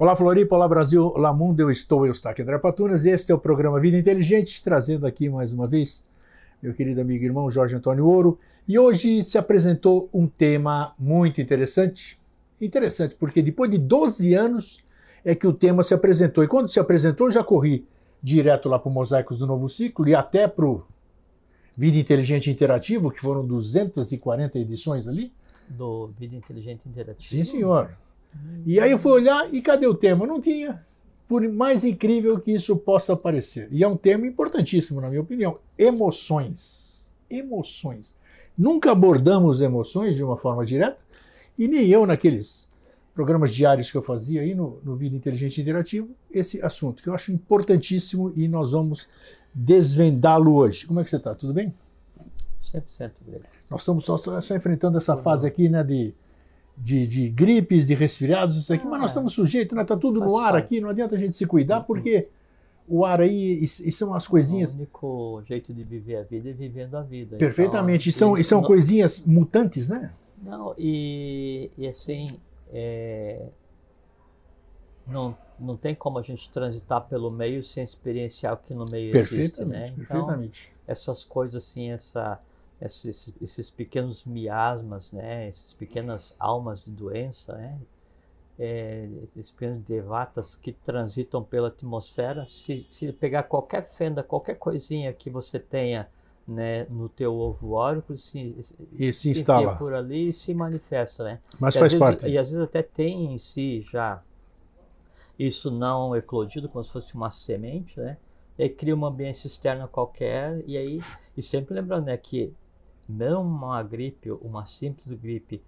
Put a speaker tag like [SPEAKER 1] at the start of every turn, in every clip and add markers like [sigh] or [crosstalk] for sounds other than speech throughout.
[SPEAKER 1] Olá Floripa, olá Brasil, olá mundo, eu estou, eu estou aqui André Patunas e este é o programa Vida Inteligente, trazendo aqui mais uma vez meu querido amigo e irmão Jorge Antônio Ouro. E hoje se apresentou um tema muito interessante, interessante porque depois de 12 anos é que o tema se apresentou. E quando se apresentou, já corri direto lá para o Mosaicos do Novo Ciclo e até para o Vida Inteligente Interativo, que foram 240 edições ali.
[SPEAKER 2] Do Vida Inteligente Interativo? Sim, senhor.
[SPEAKER 1] E aí eu fui olhar e cadê o tema? Não tinha. Por mais incrível que isso possa parecer. E é um tema importantíssimo, na minha opinião. Emoções. Emoções. Nunca abordamos emoções de uma forma direta. E nem eu, naqueles programas diários que eu fazia aí no, no Vida Inteligente Interativo, esse assunto, que eu acho importantíssimo e nós vamos desvendá-lo hoje. Como é que você está? Tudo bem? 100% Nós estamos só, só enfrentando essa fase aqui né, de de, de gripes, de resfriados, isso aqui, ah, mas nós ah. estamos sujeitos, né? Está tudo no ar parte. aqui, não adianta a gente se cuidar, uhum. porque o ar aí e, e, são as coisinhas. É
[SPEAKER 2] o único jeito de viver a vida é vivendo a vida. Então, perfeitamente. Então, e são, e são não... coisinhas
[SPEAKER 1] mutantes, né?
[SPEAKER 2] Não, e, e assim, é... não, não tem como a gente transitar pelo meio sem experienciar o que no meio perfeitamente, existe, né? Então, perfeitamente. Essas coisas assim, essa esses, esses pequenos miasmas, né? Essas pequenas almas de doença, né? É, esses pequenos devatas que transitam pela atmosfera, se, se pegar qualquer fenda, qualquer coisinha que você tenha né, no teu ovo órico se, e se, se instala por ali e se manifesta, né? Mas e faz vezes, parte. E às vezes até tem em si já isso não eclodido, como se fosse uma semente, né? E cria uma ambiência externa qualquer e aí e sempre lembrando né, que não uma gripe, uma simples gripe,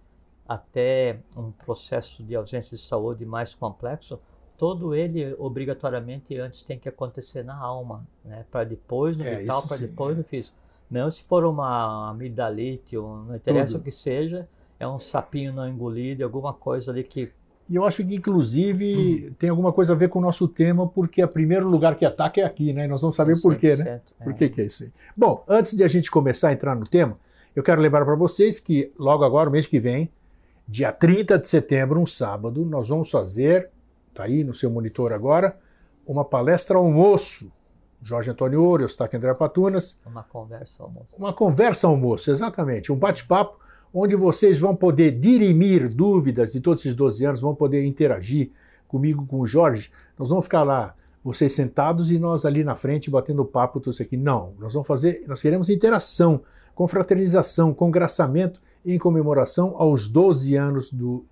[SPEAKER 2] até um processo de ausência de saúde mais complexo, todo ele obrigatoriamente antes tem que acontecer na alma, né? para depois no é, vital, para depois é. no físico. Não se for uma amidalite, um, não interessa Tudo. o que seja, é um sapinho não engolido, alguma coisa ali que.
[SPEAKER 1] E eu acho que, inclusive, hum. tem alguma coisa a ver com o nosso tema, porque o primeiro lugar que ataca é aqui, né? E nós vamos saber por quê, é né? É. Por que, que é isso aí. Bom, antes de a gente começar a entrar no tema, eu quero lembrar para vocês que logo agora, mês que vem, dia 30 de setembro, um sábado, nós vamos fazer, está aí no seu monitor agora, uma palestra almoço. Jorge Antônio Ouro, Eustáquio André Patunas.
[SPEAKER 2] Uma conversa almoço.
[SPEAKER 1] Uma conversa almoço, exatamente. Um bate-papo onde vocês vão poder dirimir dúvidas de todos esses 12 anos, vão poder interagir comigo, com o Jorge. Nós vamos ficar lá, vocês sentados e nós ali na frente batendo papo, tudo isso aqui. Não, nós vamos fazer, nós queremos interação confraternização, graçamento, em comemoração aos 12 anos do,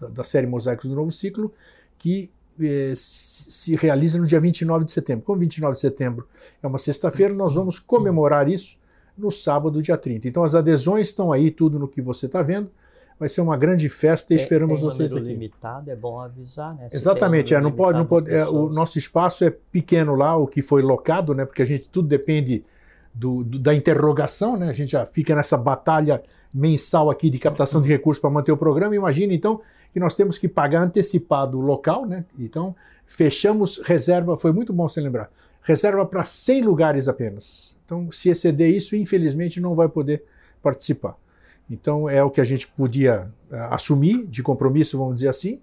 [SPEAKER 1] da, da, série Mosaicos do Novo Ciclo, que eh, se realiza no dia 29 de setembro. Como 29 de setembro é uma sexta-feira, nós vamos comemorar isso no sábado, dia 30. Então as adesões estão aí, tudo no que você está vendo. Vai ser uma grande festa e esperamos tem vocês aqui.
[SPEAKER 2] limitado, é bom avisar, né? Se Exatamente, é, não pode, não pode,
[SPEAKER 1] é, o nosso espaço é pequeno lá, o que foi locado, né? Porque a gente tudo depende do, do, da interrogação, né? A gente já fica nessa batalha mensal aqui de captação de recursos para manter o programa. Imagina então que nós temos que pagar antecipado o local, né? Então fechamos reserva, foi muito bom você lembrar, reserva para 100 lugares apenas. Então se exceder isso, infelizmente não vai poder participar. Então é o que a gente podia uh, assumir de compromisso, vamos dizer assim.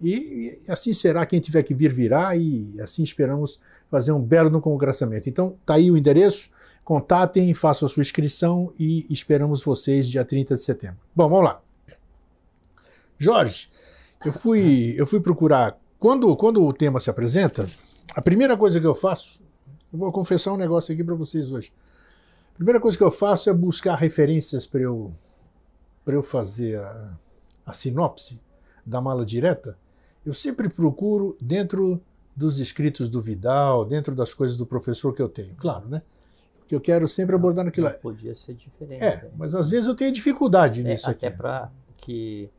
[SPEAKER 1] E, e assim será, quem tiver que vir virá e assim esperamos fazer um belo no congressamento. Então tá aí o endereço Contatem, façam a sua inscrição e esperamos vocês dia 30 de setembro. Bom, vamos lá. Jorge, eu fui, eu fui procurar. Quando, quando o tema se apresenta, a primeira coisa que eu faço, eu vou confessar um negócio aqui para vocês hoje. A primeira coisa que eu faço é buscar referências para eu, eu fazer a, a sinopse da mala direta. Eu sempre procuro dentro dos escritos do Vidal, dentro das coisas do professor que eu tenho, claro, né? que eu quero sempre não, abordar naquilo. Podia ser diferente. É, né? mas às vezes eu tenho dificuldade é, nisso até aqui.
[SPEAKER 2] para que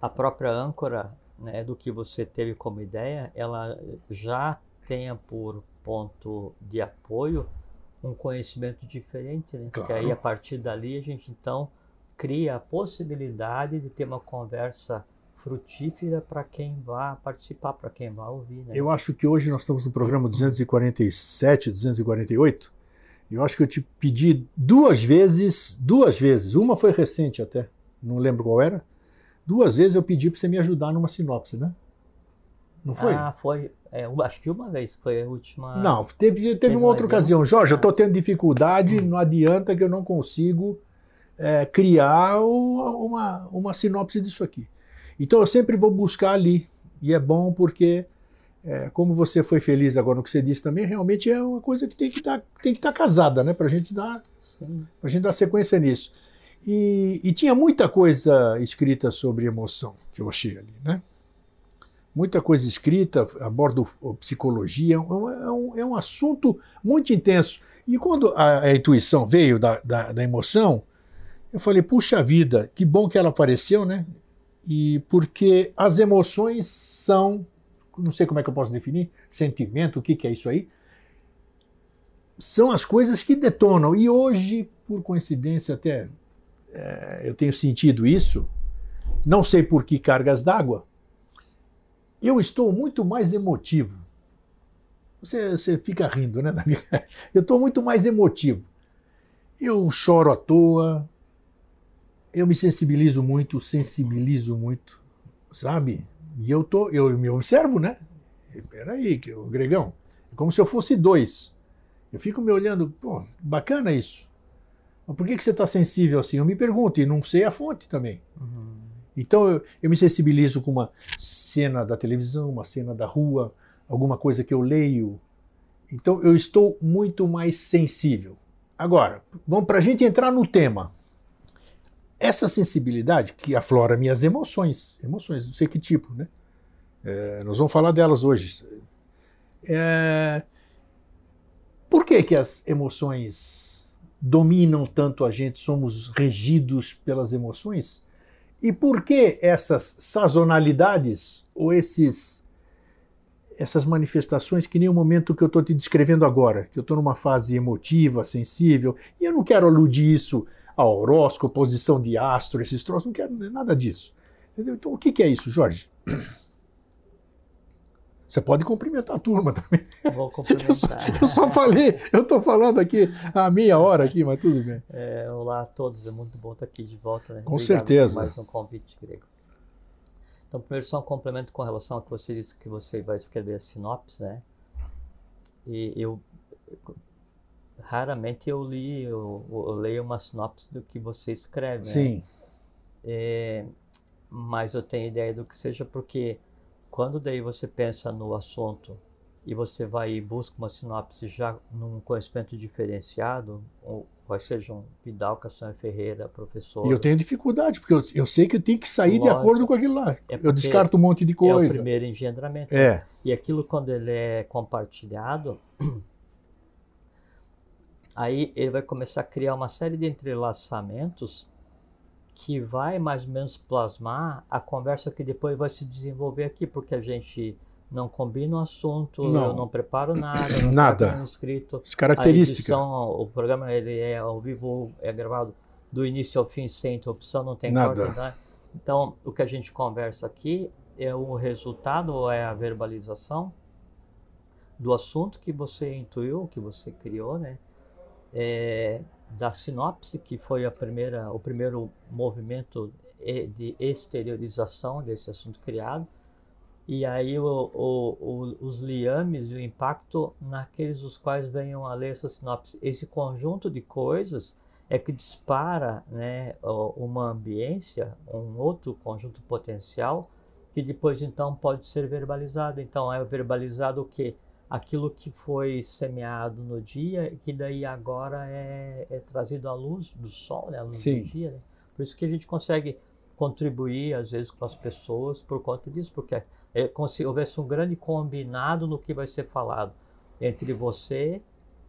[SPEAKER 2] a própria âncora né, do que você teve como ideia, ela já tenha por ponto de apoio um conhecimento diferente, né? Claro. Porque aí a partir dali a gente então cria a possibilidade de ter uma conversa frutífera para quem vá participar, para quem vá ouvir. Né? Eu acho
[SPEAKER 1] que hoje nós estamos no programa 247, 248. Eu acho que eu te pedi duas vezes, duas vezes. Uma foi recente até, não lembro qual era. Duas vezes eu pedi para você me ajudar numa sinopse, né? Não foi? Ah,
[SPEAKER 2] foi. É, acho que uma vez foi a última. Não, teve, teve, uma outra ocasião. Né? Jorge, eu
[SPEAKER 1] estou ah. tendo dificuldade, hum. não adianta que eu não consigo é, criar uma, uma sinopse disso aqui. Então eu sempre vou buscar ali. E é bom porque, é, como você foi feliz agora no que você disse também, realmente é uma coisa que tem que tá, estar tá casada, né? Para gente dar, a gente dar sequência nisso. E, e, tinha muita coisa escrita sobre emoção que eu achei ali, né? Muita coisa escrita, abordo psicologia, é, é um, é um, assunto muito intenso. E quando a, a intuição veio da, da, da emoção, eu falei, puxa vida, que bom que ela apareceu, né? e porque as emoções são, não sei como é que eu posso definir, sentimento, o que, que é isso aí, são as coisas que detonam. E hoje, por coincidência, até é, eu tenho sentido isso, não sei por que cargas d'água, eu estou muito mais emotivo. Você, você fica rindo, né, [laughs] Davi? Eu estou muito mais emotivo. Eu choro à toa, eu me sensibilizo muito, sensibilizo muito, sabe? E eu tô, eu me observo, né? Espera peraí, que o Gregão, é como se eu fosse dois. Eu fico me olhando, pô, bacana isso. Mas por que, que você está sensível assim? Eu me pergunto e não sei a fonte também. Uhum. Então eu, eu me sensibilizo com uma cena da televisão, uma cena da rua, alguma coisa que eu leio. Então eu estou muito mais sensível. Agora, vamos para a gente entrar no tema. Essa sensibilidade que aflora minhas emoções, emoções, não sei que tipo, né? É, nós vamos falar delas hoje. É, por que, que as emoções dominam tanto a gente? Somos regidos pelas emoções? E por que essas sazonalidades ou esses essas manifestações que nem o momento que eu estou te descrevendo agora, que eu estou numa fase emotiva, sensível, e eu não quero aludir isso a ah, horóscopo, posição de astro, esses troços, não quero nada disso. Entendeu? Então o que, que é isso, Jorge? Você pode cumprimentar a turma também. Vou cumprimentar. [laughs] Eu só, eu só falei, eu estou falando aqui a meia hora aqui, mas tudo bem.
[SPEAKER 2] É, olá a todos, é muito bom estar aqui de volta. Né? Com Obrigado certeza. mais um convite, Grego. Então, primeiro só um complemento com relação ao que você disse que você vai escrever a sinopse, né? E eu raramente eu li, eu, eu leio uma sinopse do que você escreve. Né? Sim. Né? É, mas eu tenho ideia do que seja, porque quando daí você pensa no assunto e você vai e busca uma sinopse já num conhecimento diferenciado, ou quais sejam Vidal, Castanha Ferreira, professor. E eu tenho
[SPEAKER 1] dificuldade, porque eu, eu sei que tem que sair Lógico, de acordo com aquilo lá. É eu descarto um monte de coisa. É o
[SPEAKER 2] primeiro engendramento. Né? É. E aquilo, quando ele é compartilhado, Aí ele vai começar a criar uma série de entrelaçamentos que vai mais ou menos plasmar a conversa que depois vai se desenvolver aqui, porque a gente não combina o assunto, não. eu não preparo nada, não nada. escrito. As características. o programa ele é ao vivo, é gravado do início ao fim sem interrupção, não tem nada. né? Então, o que a gente conversa aqui é o resultado ou é a verbalização do assunto que você intuiu, que você criou, né? é, da sinopse, que foi a primeira, o primeiro movimento de exteriorização desse assunto criado, e aí o, o, o, os liames e o impacto naqueles os quais venham a ler essa sinopse. Esse conjunto de coisas é que dispara né, uma ambiência, um outro conjunto potencial, que depois então pode ser verbalizado. Então é verbalizado o que? aquilo que foi semeado no dia, que daí agora é, é trazido à luz do sol, né? à luz Sim. do dia. Né? Por isso que a gente consegue contribuir, às vezes, com as pessoas por conta disso, porque é, é, como se houvesse um grande combinado no que vai ser falado entre você,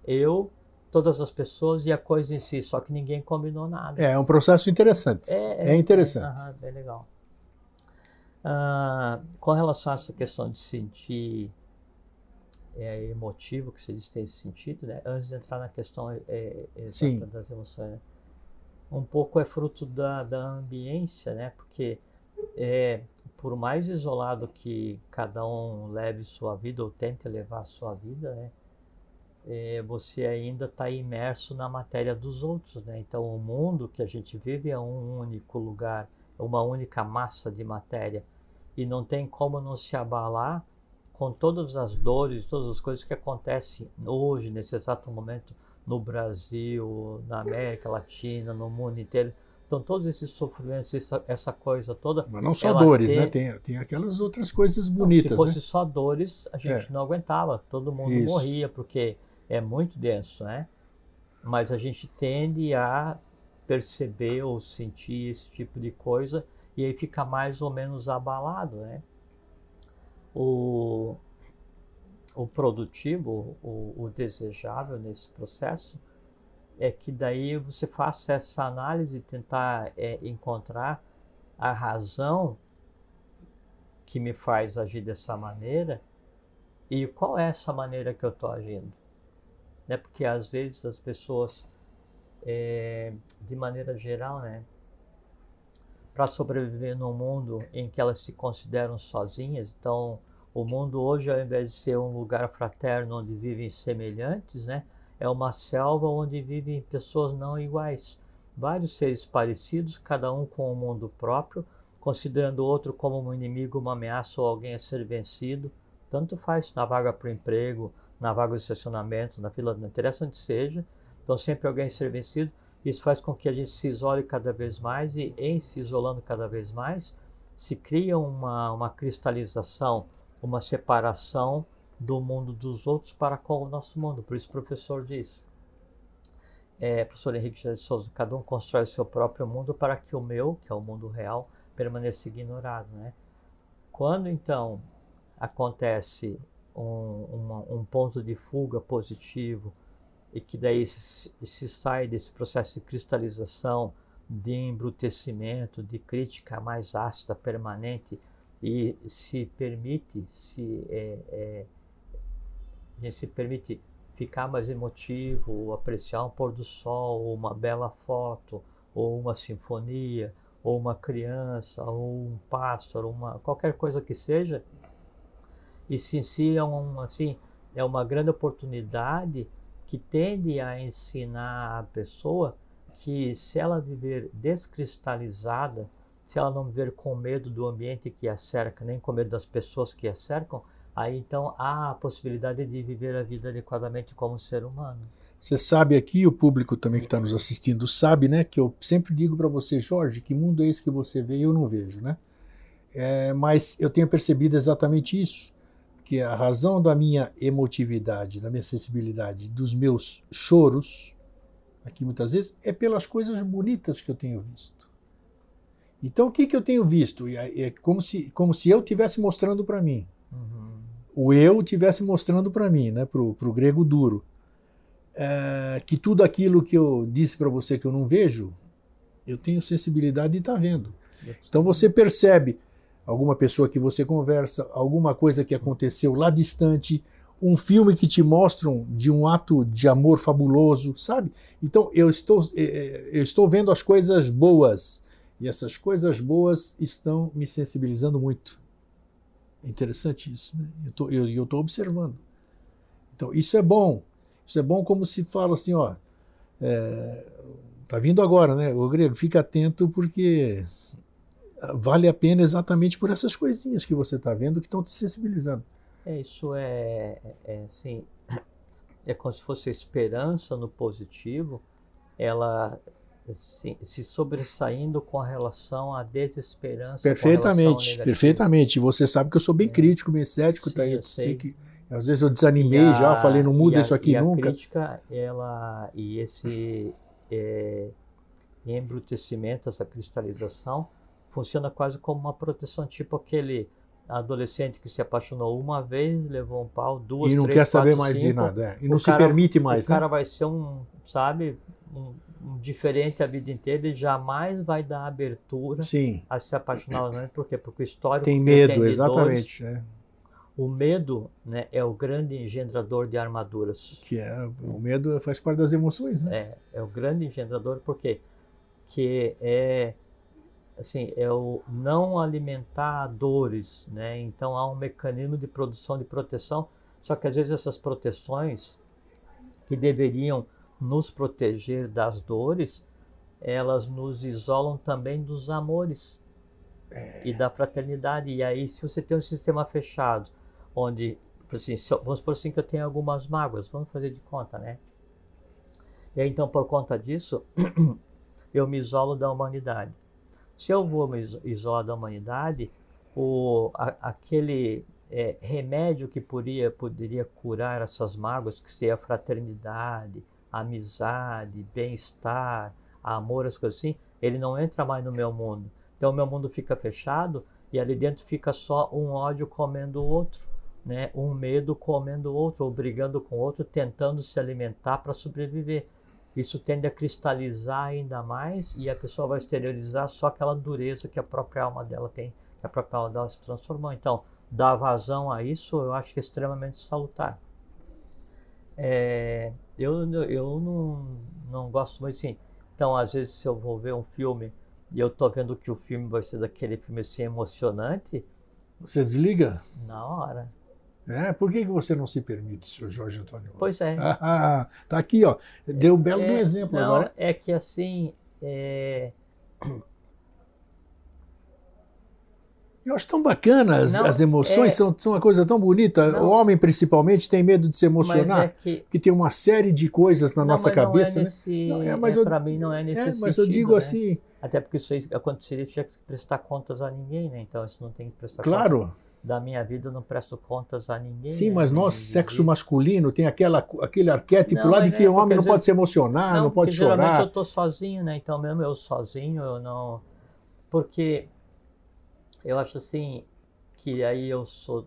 [SPEAKER 2] eu, todas as pessoas e a coisa em si, só que ninguém combinou nada. É, é um processo interessante. É, é, é, é interessante. É, aham, bem legal. Ah, com relação a essa questão de sentir é, emotivo que você diz tem esse sentido, né? Antes de entrar na questão é, é exata das emoções, né? um pouco é fruto da, da ambiência, né? Porque é, por mais isolado que cada um leve sua vida ou tente levar sua vida, né? É, você ainda está imerso na matéria dos outros, né? Então o mundo que a gente vive é um único lugar, é uma única massa de matéria e não tem como não se abalar com todas as dores, todas as coisas que acontecem hoje, nesse exato momento, no Brasil, na América Latina, no mundo inteiro. Então, todos esses sofrimentos, essa, essa coisa toda. Mas não só dores, né? Tem, tem aquelas
[SPEAKER 1] outras coisas bonitas. Não, se fosse né?
[SPEAKER 2] só dores, a gente é. não aguentava, todo mundo Isso. morria, porque é muito denso, né? Mas a gente tende a perceber ou sentir esse tipo de coisa e aí fica mais ou menos abalado, né? o, o produtivo, o, o desejável nesse processo é que daí você faça essa análise, tentar é, encontrar a razão que me faz agir dessa maneira e qual é essa maneira que eu estou agindo. Né? Porque às vezes as pessoas, é, de maneira geral, né, para sobreviver num mundo em que elas se consideram sozinhas. Então, o mundo hoje, ao invés de ser um lugar fraterno onde vivem semelhantes, né, é uma selva onde vivem pessoas não iguais. Vários seres parecidos, cada um com um mundo próprio, considerando o outro como um inimigo, uma ameaça ou alguém a ser vencido. Tanto faz na vaga para o emprego, na vaga de estacionamento, na fila, não interessa onde seja. Então, sempre alguém a ser vencido. Isso faz com que a gente se isole cada vez mais e, em se isolando cada vez mais, se cria uma, uma cristalização, uma separação do mundo dos outros para com o nosso mundo. Por isso, o professor diz, é, professor Henrique de Souza, cada um constrói o seu próprio mundo para que o meu, que é o mundo real, permaneça ignorado. Né? Quando então acontece um, uma, um ponto de fuga positivo, e que daí se, se sai desse processo de cristalização, de embrutecimento, de crítica mais ácida, permanente, e se permite se, é, é, se permite ficar mais emotivo, apreciar um pôr do sol, ou uma bela foto, ou uma sinfonia, ou uma criança, ou um pássaro, uma qualquer coisa que seja. E se si é um, assim é uma grande oportunidade que tende a ensinar a pessoa que se ela viver descristalizada, se ela não viver com medo do ambiente que a cerca, nem com medo das pessoas que a cercam, aí então há a possibilidade de viver a vida adequadamente como ser humano.
[SPEAKER 1] Você sabe aqui, o público também que está nos assistindo sabe, né, que eu sempre digo para você, Jorge, que mundo é esse que você vê e eu não vejo, né? É, mas eu tenho percebido exatamente isso que a razão da minha emotividade, da minha sensibilidade, dos meus choros, aqui muitas vezes, é pelas coisas bonitas que eu tenho visto. Então, o que, que eu tenho visto? É como se, como se eu tivesse mostrando para mim. Uhum. O eu tivesse mostrando para mim, né, para o grego duro. É, que tudo aquilo que eu disse para você que eu não vejo, eu tenho sensibilidade de estar tá vendo. Então, você percebe alguma pessoa que você conversa, alguma coisa que aconteceu lá distante, um filme que te mostram de um ato de amor fabuloso, sabe? Então eu estou, eh, eh, eu estou vendo as coisas boas e essas coisas boas estão me sensibilizando muito. É interessante isso, né? Eu tô, eu tô observando. Então isso é bom. Isso é bom como se fala assim, ó, é, tá vindo agora, né? O grego, fica atento porque vale a pena exatamente por essas coisinhas que você está vendo que estão te sensibilizando.
[SPEAKER 2] É, isso é, é assim, é como se fosse a esperança no positivo, ela se, assim, se sobressaindo com a relação à desesperança. Perfeitamente,
[SPEAKER 1] perfeitamente. Você sabe que eu sou bem é. crítico, bem cético, Sim, tá? eu, eu sei que às vezes eu desanimei a, já, falei, não muda a, isso aqui e nunca. A
[SPEAKER 2] crítica, ela e esse é, embrutecimento, essa cristalização, funciona quase como uma proteção, tipo aquele adolescente que se apaixonou uma vez, levou um pau, duas, E não três, quer saber mais cinco, de nada. É. E não se permite mais. O né? cara vai ser um, sabe, um, um, diferente a vida inteira e jamais vai dar abertura Sim. a se apaixonar. Né? Por quê? Porque o histórico... Tem medo, exatamente. É. O medo né, é o grande engendrador de armaduras. Que é,
[SPEAKER 1] o medo faz parte das emoções, né? É,
[SPEAKER 2] é o grande engendrador, por quê? Que é assim, é o não alimentar dores, né? Então há um mecanismo de produção de proteção, só que às vezes essas proteções que deveriam nos proteger das dores, elas nos isolam também dos amores é. e da fraternidade. E aí, se você tem um sistema fechado, onde, assim, vamos por assim que eu tenho algumas mágoas, vamos fazer de conta, né? E aí, então, por conta disso, [clears throat] eu me isolo da humanidade. Se eu vou me isolar da humanidade, o, a, aquele é, remédio que poderia, poderia curar essas mágoas, que seria a fraternidade, amizade, bem-estar, amor, as coisas assim, ele não entra mais no meu mundo. Então o meu mundo fica fechado e ali dentro fica só um ódio comendo o outro, né? um medo comendo o outro, ou brigando com o outro, tentando se alimentar para sobreviver isso tende a cristalizar ainda mais e a pessoa vai exteriorizar só aquela dureza que a própria alma dela tem, que a própria alma dela se transformou. Então, dar vazão a isso eu acho que é extremamente salutar. É, eu eu não, não gosto muito assim. Então, às vezes, se eu vou ver um filme e eu tô vendo que o filme vai ser daquele filme assim emocionante. Você
[SPEAKER 1] desliga? Na hora. É, por que, que você não se permite, Sr. Jorge Antônio? Pois é. Está [laughs] ah, tá aqui, ó. Deu um belo é, exemplo não, agora.
[SPEAKER 2] É que assim. É...
[SPEAKER 1] Eu acho tão bacana as, não, as emoções, é... são, são uma coisa tão bonita. Não. o homem, principalmente, tem medo de se emocionar, é que... que... tem uma série de coisas na não, nossa cabeça. Não é né? nesse... né? não, é, é, mas é, eu... Para mim, não é, é nesse é, sentido. Mas eu digo né? assim.
[SPEAKER 2] Até porque isso aconteceria, tinha que prestar contas a ninguém, né? Então, isso não tem que prestar Claro. Contas da minha vida eu não presto contas a ninguém. Sim, né? mas nós,
[SPEAKER 1] sexo dizer. masculino, tem aquela, aquele arquétipo não, lá de que o é, homem não pode se emocionar, não, não pode chorar. Geralmente eu
[SPEAKER 2] estou sozinho, né? Então, mesmo eu sozinho, eu não. Porque eu acho assim que aí eu sou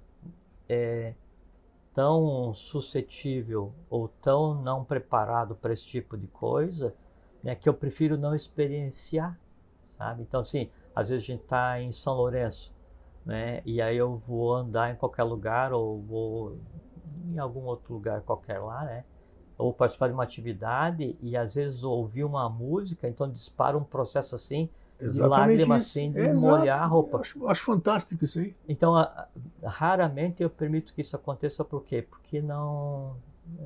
[SPEAKER 2] é, tão suscetível ou tão não preparado para esse tipo de coisa né, que eu prefiro não experienciar, sabe? Então, assim, às vezes a gente está em São Lourenço né? E aí eu vou andar em qualquer lugar ou vou em algum outro lugar qualquer lá, né? Ou participar de uma atividade e às vezes ouvir uma música, então dispara um processo assim Exatamente lágrima isso. assim de molhar a
[SPEAKER 1] roupa. Acho, acho, fantástico isso aí. Então, a, a,
[SPEAKER 2] raramente eu permito que isso aconteça, por quê? Porque não.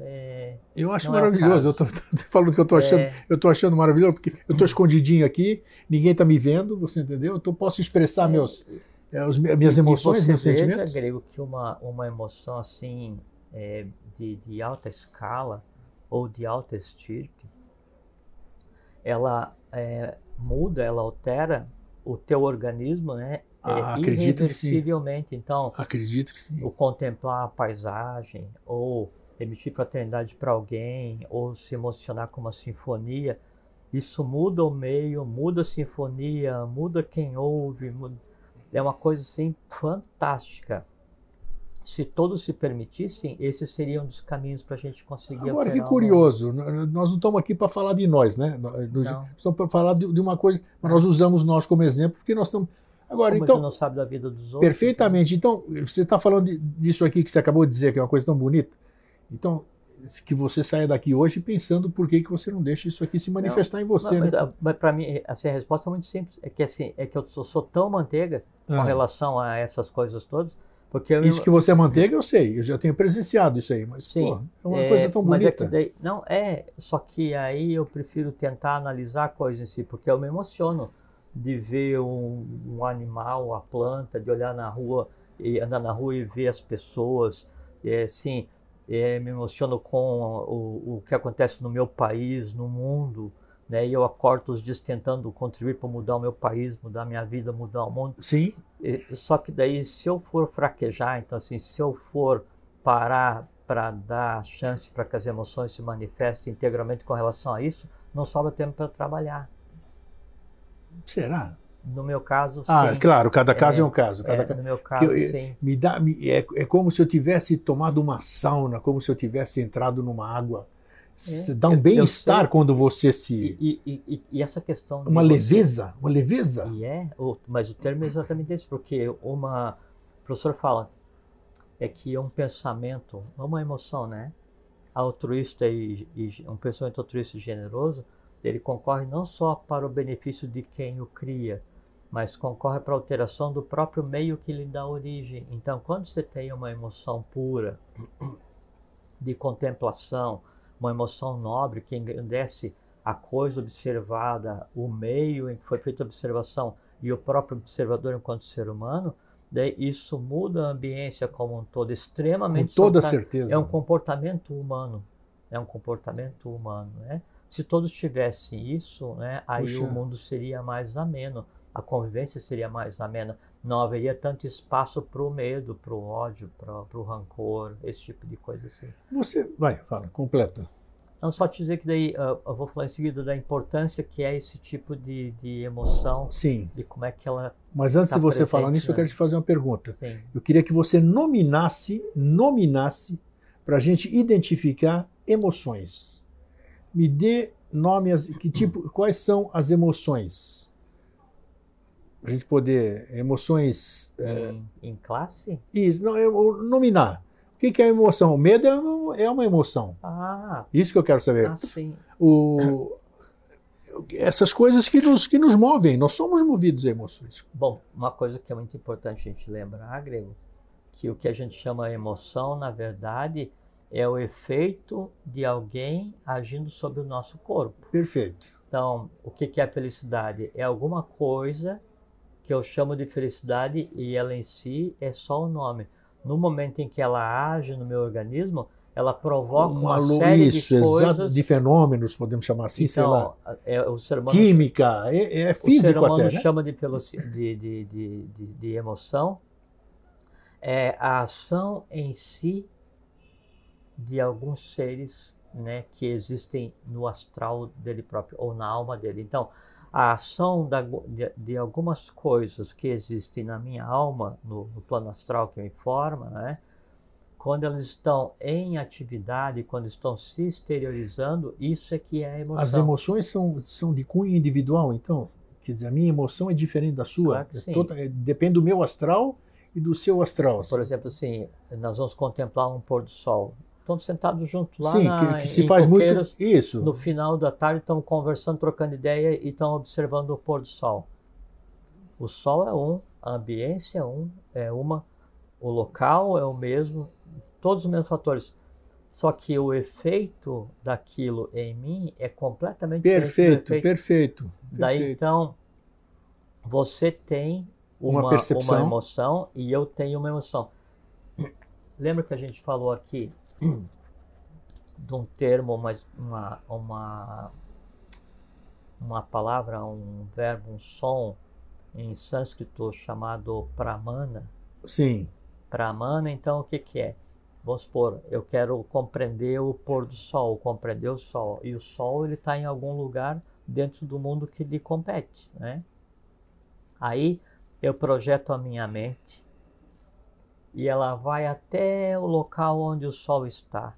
[SPEAKER 2] É, eu acho é maravilhoso. É eu [laughs] tô,
[SPEAKER 1] falando que eu estou é. achando, eu tô achando maravilhoso, porque eu estou escondidinho aqui, ninguém está me vendo, você entendeu? Então posso expressar é. meus, as é, minhas emoções, e meus veja, sentimentos.
[SPEAKER 2] Grego, que uma, uma emoção assim é, de, de alta escala ou de alta estirpe, ela é, muda, ela altera o teu organismo, né? Ah, é acredito que sim. Então, acredito que sim. O contemplar a paisagem ou emitir fraternidade para alguém ou se emocionar com uma sinfonia, isso muda o meio, muda a sinfonia, muda quem ouve, muda é uma coisa assim fantástica. Se todos se permitissem, esse seria um dos caminhos para a gente conseguir. Agora que curioso,
[SPEAKER 1] nós não estamos aqui para falar de nós, né? não. Estamos para falar de, de, uma coisa, mas nós usamos nós como exemplo porque nós estamos. Agora, como então. não sabe da vida dos outros. Perfeitamente. Então, então você está falando de, disso aqui que você acabou de dizer, que é uma coisa tão bonita. Então, que você saia daqui hoje pensando por que, que você não deixa isso aqui se manifestar não, em você, mas, né?
[SPEAKER 2] Mas para mim, assim, a resposta é muito simples. É que, assim, é que eu sou, sou tão manteiga é. com relação a essas coisas todas. Porque Isso que você
[SPEAKER 1] é manteiga, eu sei, eu já tenho presenciado isso aí, mas Sim, é uma é, coisa tão é bonita. É
[SPEAKER 2] daí, não, é, só que aí eu prefiro tentar analisar a coisa em si, porque eu me emociono de ver um, um animal, a planta, de olhar na rua, e andar na rua e ver as pessoas, é, assim, é, me emociono com o, o que acontece no meu país, no mundo, né? E eu acordo os dias tentando contribuir para mudar o meu país, mudar a minha vida, mudar o mundo. Sim. E, só que daí, se eu for fraquejar, então assim, se eu for parar para dar chance para que as emoções se manifestem integralmente com relação a isso, não sobra tempo para trabalhar. Será? No meu caso, ah, sim. claro, cada caso é, é um caso. Cada é, ca... No meu caso, eu, sim. Me
[SPEAKER 1] dá, me, é, é como se eu tivesse tomado uma sauna, como se eu tivesse entrado numa água é. dá um bem-estar quando você se. E, e, e,
[SPEAKER 2] e essa questão. Uma leveza, você... uma leveza. E é, mas o termo é exatamente esse, porque uma. O professor fala é que é um pensamento, é uma emoção, né? Altruísta e, e um pensamento altruísta e generoso, ele concorre não só para o benefício de quem o cria, mas concorre para a alteração do próprio meio que lhe dá origem. Então, quando você tem uma emoção pura de contemplação, uma emoção nobre que engrandece a coisa observada, o meio em que foi feita a observação e o próprio observador enquanto ser humano, daí isso muda a ambiência como um todo, extremamente. Com toda certeza. É um comportamento humano. É um comportamento humano, né? Se todos tivessem isso, né, aí Puxa. o mundo seria mais ameno, a convivência seria mais amena não haveria tanto espaço para o medo, para o ódio, para o rancor, esse tipo de coisa assim.
[SPEAKER 1] Você vai, fala, completa. Não
[SPEAKER 2] só te dizer que daí ah, eu vou falar em seguida da importância que é esse tipo de, de emoção, Sim. e como é que ela. Mas antes tá de você falar nisso, né? eu quero te
[SPEAKER 1] fazer uma pergunta. Sim. Eu queria que você nominasse, nominasse para a gente identificar emoções. Me dê nome, que tipo, quais são as emoções? a gente poder é, emoções é, em, em, classe isso não eu, é, nominar o que, que é emoção o medo é uma, é uma emoção ah, isso que eu quero saber ah, sim. o essas coisas que nos que nos movem nós somos movidos a emoções
[SPEAKER 2] bom uma coisa que é muito importante a gente lembrar grego que o que a gente chama emoção na verdade é o efeito de alguém agindo sobre o nosso corpo perfeito então, o que é felicidade? É alguma coisa que eu chamo de felicidade e ela em si é só o nome. No momento em que ela age no meu organismo, ela provoca uma, uma série isso, de coisas, exato,
[SPEAKER 1] de fenômenos, podemos chamar assim, então, sei lá,
[SPEAKER 2] é, o ser humano, química, é, é físico até. O ser humano até, né? chama de, de, de, de, de emoção, é a ação em si de alguns seres né, que existem no astral dele próprio ou na alma dele. Então, a ação da, de, de, algumas coisas que existem na minha alma, no, no plano astral que eu informa, né? quando elas estão em atividade, quando estão se exteriorizando,
[SPEAKER 1] isso é que é a emoção. As emoções são, são de cunho individual, então? Quer dizer, a minha emoção é diferente da sua? Claro é toda, é, depende do meu astral e do seu astral. Por assim. exemplo, assim,
[SPEAKER 2] nós vamos contemplar um pôr do sol estão sentados junto lá Sim, na, que, que se faz muito isso. No final da tarde estão conversando, trocando ideia e estão observando o pôr do sol. O sol é um, a ambiência é um, é uma, o local é o mesmo, todos os mesmos fatores. Só que o efeito daquilo em mim é completamente perfeito, perfeito. perfeito. Daí então você tem uma, uma, percepção. uma emoção e eu tenho uma emoção. Lembra que a gente falou aqui [clears throat] de um termo, uma, uma, uma, uma palavra, um verbo, um som em sânscrito chamado pramana. Sim. Pramana, então o que, que é? Vamos supor, eu quero compreender o pôr do sol, compreender o sol. E o sol ele está em algum lugar dentro do mundo que lhe compete, né? Aí eu projeto a minha mente e ela vai até o local onde o Sol está.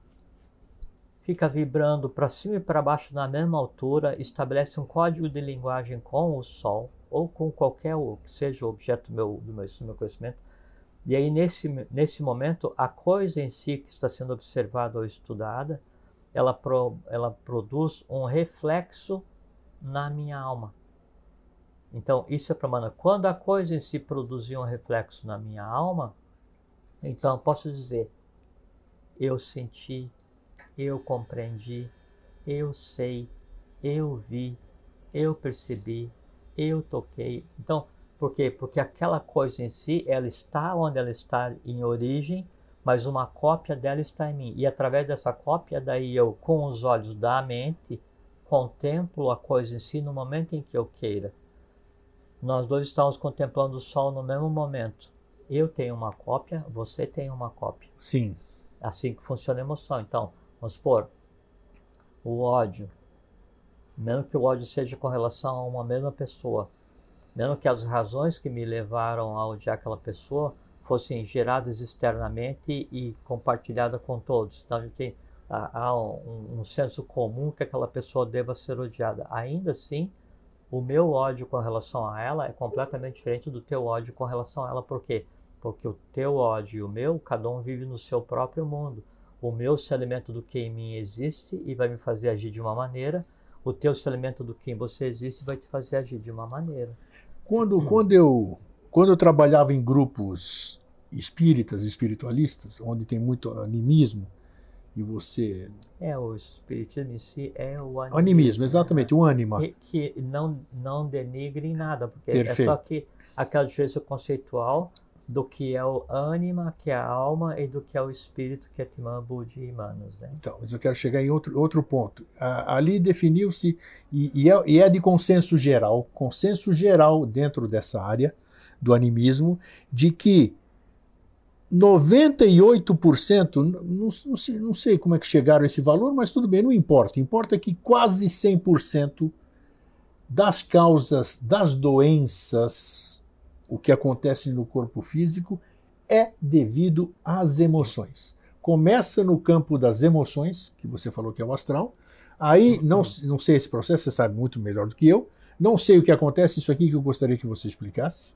[SPEAKER 2] Fica vibrando para cima e para baixo na mesma altura, estabelece um código de linguagem com o Sol ou com qualquer que seja o objeto do meu, do meu, do meu conhecimento. E aí, nesse, nesse momento, a coisa em si que está sendo observada ou estudada, ela, pro, ela produz um reflexo na minha alma. Então, isso é para mana. Quando a coisa em si produzir um reflexo na minha alma, então, posso dizer, eu senti, eu compreendi, eu sei, eu vi, eu percebi, eu toquei. Então, por quê? Porque aquela coisa em si, ela está onde ela está em origem, mas uma cópia dela está em mim. E através dessa cópia, daí eu, com os olhos da mente, contemplo a coisa em si no momento em que eu queira. Nós dois estamos contemplando o sol no mesmo momento eu tenho uma cópia, você tem uma cópia. Sim. Assim que funciona a emoção. Então, vamos supor, o ódio, mesmo que o ódio seja com relação a uma mesma pessoa, mesmo que as razões que me levaram a odiar aquela pessoa fossem geradas externamente e compartilhadas com todos. Então, a gente tem ah, um, um senso comum que aquela pessoa deva ser odiada. Ainda assim, o meu ódio com relação a ela é completamente diferente do teu ódio com relação a ela. Por quê? Porque o teu ódio e o meu, cada um vive no seu próprio mundo. O meu se alimenta do que em mim existe e vai me fazer agir de uma maneira. O teu se alimenta do que em você existe e vai te fazer agir de uma maneira.
[SPEAKER 1] Quando, hum. quando, eu, quando eu trabalhava em grupos espíritas, espiritualistas, onde tem muito animismo, e você.
[SPEAKER 2] É, o espiritismo em si é o animismo. O animismo,
[SPEAKER 1] né? exatamente, o ânima. Que,
[SPEAKER 2] que, não, não denigre nada, porque é Perfeito. é só que aquela diferença conceitual do que é o ânima, que é a alma, e do que é o espírito, que é Timã, Budi e Né? Então,
[SPEAKER 1] mas eu quero chegar em outro, outro ponto. Ah, ali definiu-se, e, e, é, e é de consenso geral, consenso geral dentro dessa área do animismo, de que 98%, não, não, sei, não sei como é que chegaram a esse valor, mas tudo bem, não importa. Importa que quase 100% das causas das doenças, o que acontece no corpo físico, é devido às emoções. Começa no campo das emoções, que você falou que é o astral. Aí, uhum. não, não sei esse processo, você sabe muito melhor do que eu. Não sei o que acontece, isso aqui que eu gostaria que você explicasse.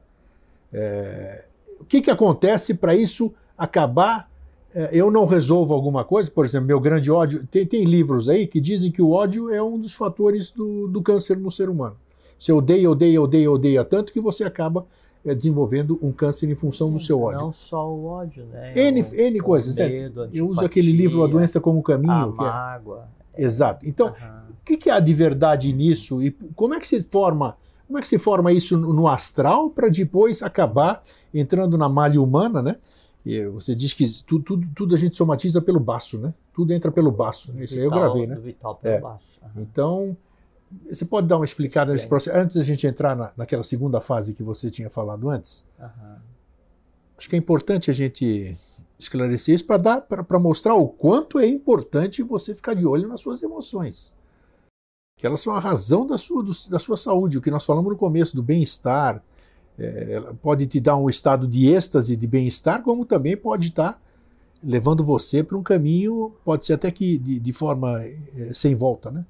[SPEAKER 1] É, o que, que acontece para isso acabar? É, eu não resolvo alguma coisa, por exemplo, meu grande ódio. Tem, tem livros aí que dizem que o ódio é um dos fatores do, do câncer no ser humano. Você odeia, odeia, odeia, odeia tanto que você acaba é, desenvolvendo um câncer em função Sim, do seu ódio. Não
[SPEAKER 2] só o ódio, né? É N, N coisas, medo, né? Eu uso aquele livro
[SPEAKER 1] A Doença como Caminho. A é mágoa. É... Exato. Então, o uhum. que, que há de verdade nisso e como é que se forma como é que se forma isso no astral para depois acabar entrando na malha humana, né? E você diz que tudo, tudo, tudo, a gente somatiza pelo baço, né? Tudo entra pelo baço. Né? Isso vital, aí eu gravei, né?
[SPEAKER 2] vital pelo é.
[SPEAKER 1] baço. Uhum. Então, você pode dar uma explicada nesse processo, antes da gente entrar na, naquela segunda fase que você tinha falado antes? Uhum. Acho que é importante a gente esclarecer isso para mostrar o quanto é importante você ficar de olho nas suas emoções que elas são a razão da sua, do, da sua saúde, o que nós falamos no começo, do bem-estar. É, pode te dar um estado de êxtase, de bem-estar, como também pode estar levando você para um caminho, pode ser até que de, de forma é, sem volta, né?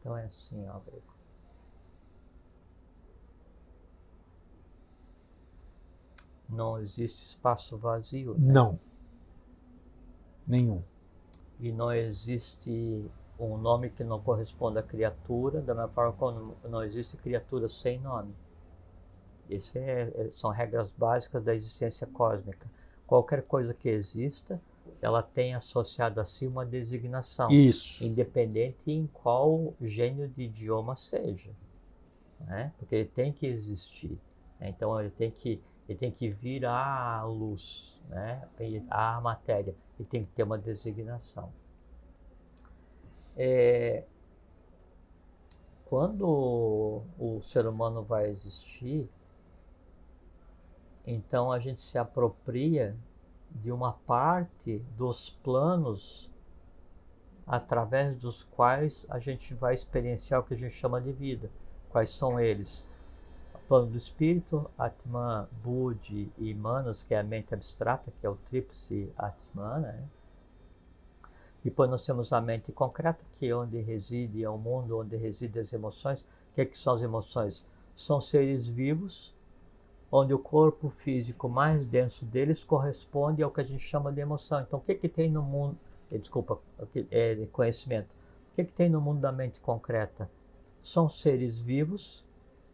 [SPEAKER 2] Então é assim, Albrecht. Não existe espaço vazio. Né? Não Nenhum. E não existe um nome que não corresponda à criatura, da mesma forma como não existe criatura sem nome. Essas é, é, são regras básicas da existência cósmica. Qualquer coisa que exista, ela tem associado a si uma designação. Isso. Independente em qual gênio de idioma seja. Né? Porque ele tem que existir. Né? Então ele tem que ele tem que virar a luz, né? a matéria, ele tem que ter uma designação. É, quando o ser humano vai existir, então a gente se apropria de uma parte dos planos através dos quais a gente vai experienciar o que a gente chama de vida. Quais são eles? plano do espírito, Atman, Budi e Manos, que é a mente abstrata, que é o tríplice Atman. Né? Depois nós temos a mente concreta, que é onde reside, é o mundo onde reside as emoções. O que, é que são as emoções? São seres vivos, onde o corpo físico mais denso deles corresponde ao que a gente chama de emoção. Então, o que, é que tem no mundo, eh, desculpa, é conhecimento, o que, é que tem no mundo da mente concreta? São seres vivos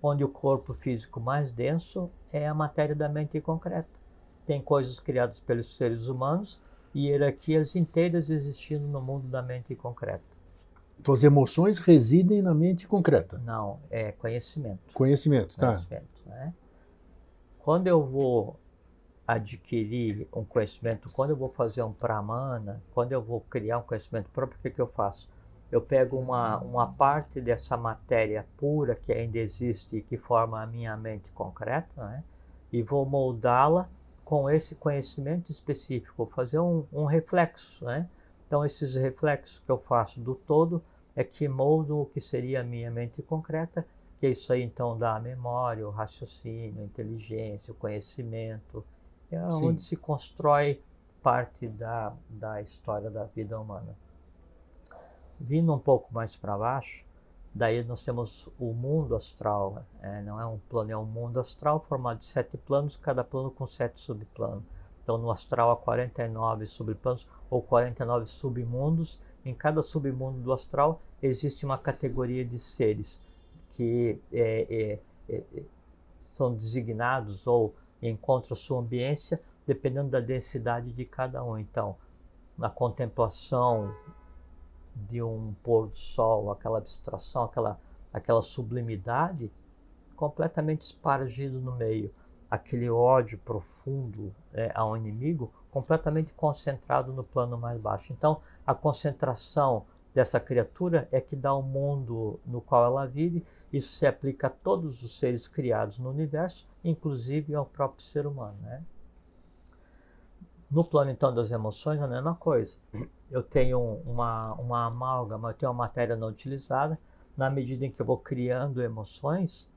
[SPEAKER 2] onde o corpo físico mais denso é a matéria da mente concreta. Tem coisas criadas pelos seres humanos e hierarquias inteiras existindo no mundo da mente concreta.
[SPEAKER 1] Então as emoções residem na mente concreta?
[SPEAKER 2] Não, é conhecimento.
[SPEAKER 1] Conhecimento, tá. Conhecimento,
[SPEAKER 2] né? Quando eu vou adquirir um conhecimento, quando eu vou fazer um pramana, quando eu vou criar um conhecimento próprio, o que, que eu faço? eu pego uma, uma parte dessa matéria pura que ainda existe e que forma a minha mente concreta, né? e vou moldá-la com esse conhecimento específico, fazer um, um reflexo. Né? Então, esses reflexos que eu faço do todo é que moldam o que seria a minha mente concreta, que é isso aí então dá a memória, o raciocínio, a inteligência, o conhecimento, é Sim. onde se constrói parte da, da história da vida humana. Vindo um pouco mais para baixo, daí nós temos o mundo astral. É, não é um plano, é um mundo astral formado de sete planos, cada plano com sete subplanos. Então, no astral há 49 subplanos ou 49 submundos. Em cada submundo do astral existe uma categoria de seres que é, é, é, são designados ou encontram sua ambiência dependendo da densidade de cada um. Então, na contemplação de um pôr do sol, aquela abstração, aquela, aquela sublimidade, completamente espargido no meio. Aquele ódio profundo é, ao inimigo, completamente concentrado no plano mais baixo. Então, a concentração dessa criatura é que dá o mundo no qual ela vive. Isso se aplica a todos os seres criados no universo, inclusive ao próprio ser humano. Né? No plano, então, das emoções, é a mesma coisa eu tenho uma, uma amálgama, eu tenho uma matéria não utilizada. Na medida em que eu vou criando emoções,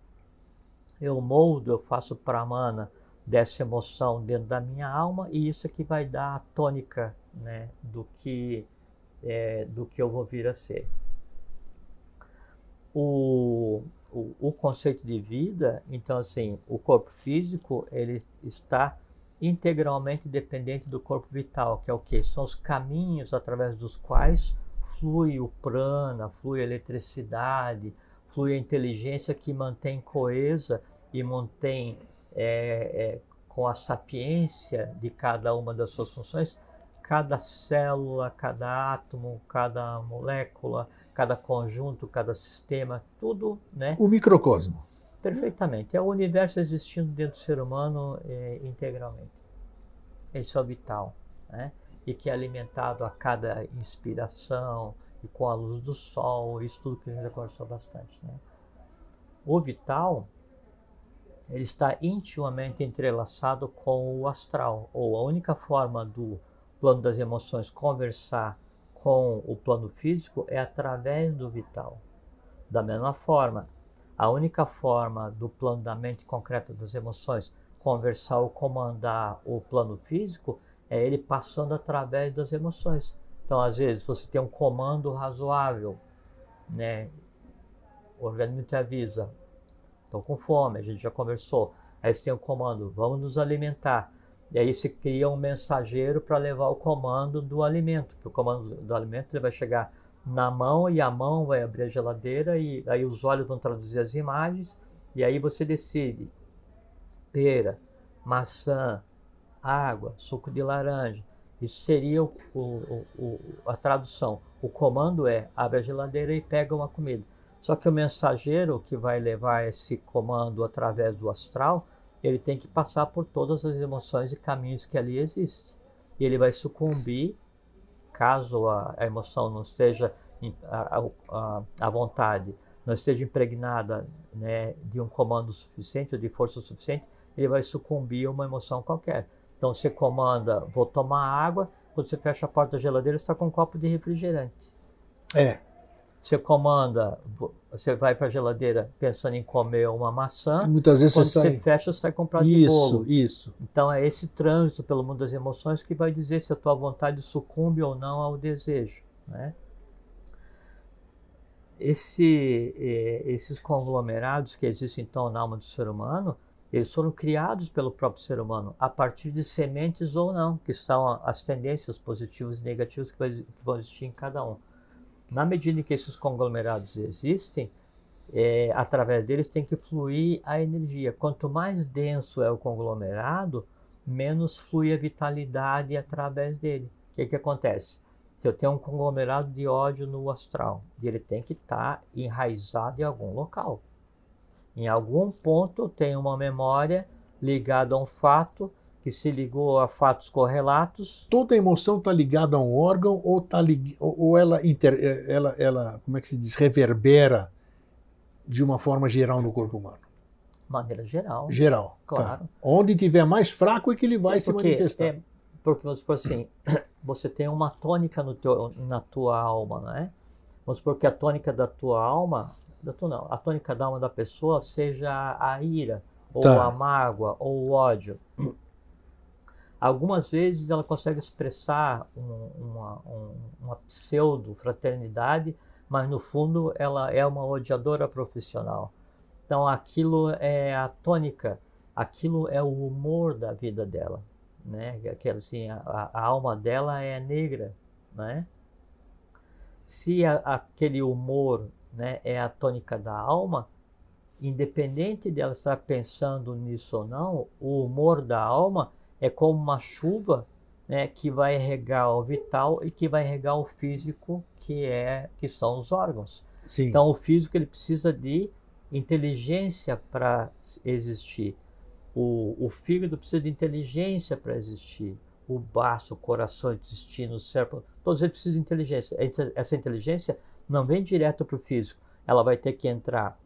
[SPEAKER 2] eu moldo, eu faço pramana dessa emoção dentro da minha alma e isso é que vai dar a tônica né, do, que, é, do que eu vou vir a ser. O, o, o, conceito de vida, então assim, o corpo físico ele está integralmente dependente do corpo vital, que é o que? São os caminhos através dos quais flui o prana, flui a eletricidade, flui a inteligência que mantém coesa e mantém é, é, com a sapiência de cada uma das suas funções, cada célula, cada átomo, cada molécula, cada conjunto, cada sistema, tudo, né? O
[SPEAKER 1] microcosmo.
[SPEAKER 2] Perfeitamente. É o universo existindo dentro do ser humano é, integralmente. Esse é o vital, né? E que é alimentado a cada inspiração e com a luz do sol, isso tudo que a gente já conversou bastante, né? O vital, ele está intimamente entrelaçado com o astral, ou a única forma do plano das emoções conversar com o plano físico é através do vital. Da mesma forma, a única forma do plano da mente concreta das emoções conversar ou comandar o plano físico é ele passando através das emoções. Então, às vezes, você tem um comando razoável, né? O organismo te avisa, estou com fome, a gente já conversou. Aí você tem o um comando, vamos nos alimentar. E aí se cria um mensageiro para levar o comando do alimento, que o comando do alimento ele vai chegar na mão e a mão vai abrir a geladeira e aí os olhos vão traduzir as imagens e aí você decide pera, maçã, água, suco de laranja. Isso seria o, o, o, a tradução. O comando é abre a geladeira e pega uma comida. Só que o mensageiro que vai levar esse comando através do astral, ele tem que passar por todas as emoções e caminhos que ali existem. E ele vai sucumbir caso a, a emoção não esteja a, a, a, vontade não esteja impregnada né, de um comando suficiente ou de força suficiente, ele vai sucumbir a uma emoção qualquer. Então você comanda, vou tomar água, quando você fecha a porta da geladeira, está com um copo de refrigerante. É, você comanda, você vai para a geladeira pensando em comer uma maçã. E muitas vezes você, sai... você fecha, sai comprar isso, de bolo. Isso, isso. Então é esse trânsito pelo mundo das emoções que vai dizer se a tua vontade sucumbe ou não ao desejo, né? Esse, é, esses conglomerados que existem então na alma do ser humano, eles foram criados pelo próprio ser humano a partir de sementes ou não, que são as tendências positivas e negativas que, que vão existir em cada um. Na medida em que esses conglomerados existem, é, através deles tem que fluir a energia. Quanto mais denso é o conglomerado, menos flui a vitalidade através dele. O que, que acontece? Se eu tenho um conglomerado de ódio no astral, ele tem que estar tá enraizado em algum local. Em algum ponto tem uma memória ligada a um fato que se ligou a fatos correlatos.
[SPEAKER 1] Toda emoção está ligada a um órgão ou, tá lig... ou ela, inter... É, ela, ela, como é que se diz, reverbera de uma forma geral no corpo humano?
[SPEAKER 2] Maneira geral. Geral. Tá. Claro.
[SPEAKER 1] Tá. Onde tiver mais fraco é que ele vai é se manifestar. É,
[SPEAKER 2] porque, vamos supor assim, [coughs] você tem uma tônica teu, na tua alma, não é? Vamos supor que a tônica da tua alma, da tua não, a tônica da alma da pessoa seja a ira, ou tá. a mágoa, ou o ódio. Algumas vezes ela consegue expressar uma, uma pseudo-fraternidade, mas no fundo ela é uma odiadora profissional. Então aquilo é a tônica, aquilo é o humor da vida dela, né? aquilo assim, a, a, alma dela é negra, né? Se a, aquele humor, né, é a tônica da alma, independente dela estar pensando nisso ou não, o humor da alma é como uma chuva né, que vai regar o vital e que vai regar o físico, que é que são os órgãos. Sim. Então o físico ele precisa de inteligência para existir. O, o fígado precisa de inteligência para existir. O baço, o coração, o intestino, o cérebro, todos eles precisam de inteligência. Essa, essa inteligência não vem direto para o físico. Ela vai ter que entrar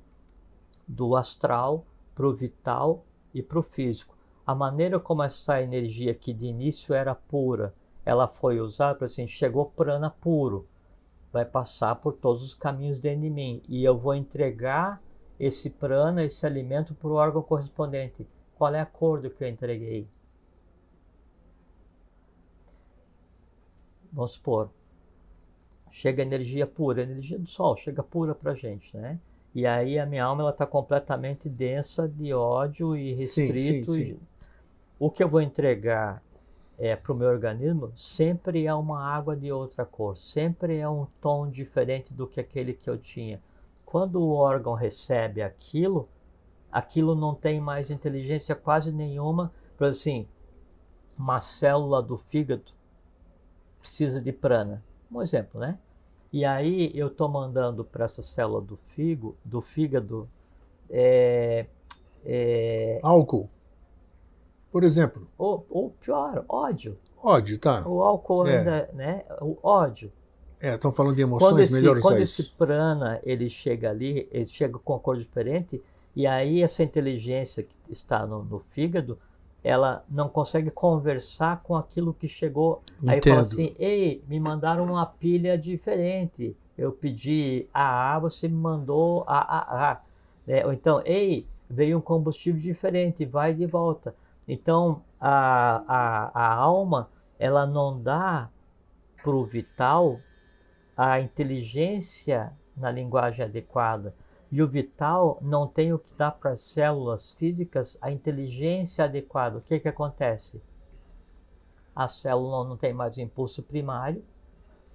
[SPEAKER 2] do astral para o vital e para o físico. A maneira como essa energia que de início era pura, ela foi usada, para assim, chegou prana puro, vai passar por todos os caminhos dentro de mim e eu vou entregar esse prana, esse alimento para o órgão correspondente. Qual é a cor do que eu entreguei? Vamos supor, chega energia pura, energia do sol, chega pura para gente, né? E aí a minha alma ela está completamente densa de ódio e restrito. Sim, sim, sim. E o que eu vou entregar é, para o meu organismo sempre é uma água de outra cor, sempre é um tom diferente do que aquele que eu tinha. Quando o órgão recebe aquilo, aquilo não tem mais inteligência quase nenhuma. Por assim, uma célula do fígado precisa de prana, um exemplo, né? E aí eu estou mandando para essa célula do, figo, do fígado é, é,
[SPEAKER 1] álcool. Por exemplo?
[SPEAKER 2] Ou, ou pior, ódio.
[SPEAKER 1] Ódio, tá. O álcool é.
[SPEAKER 2] ainda, né? O ódio.
[SPEAKER 1] É, estão falando de emoções quando esse, melhores Quando esse
[SPEAKER 2] prana, ele chega ali, ele chega com uma cor diferente, e aí essa inteligência que está no, no fígado, ela não consegue conversar com aquilo que chegou. Entendo. Aí fala assim: ei, me mandaram uma pilha diferente. Eu pedi AA, você me mandou AAA. Né? Ou então, ei, veio um combustível diferente, vai de volta. Então, a, a, a alma, ela não dá para o vital a inteligência na linguagem adequada. E o vital não tem o que dá para as células físicas a inteligência adequada. O que, que acontece? A célula não tem mais o impulso primário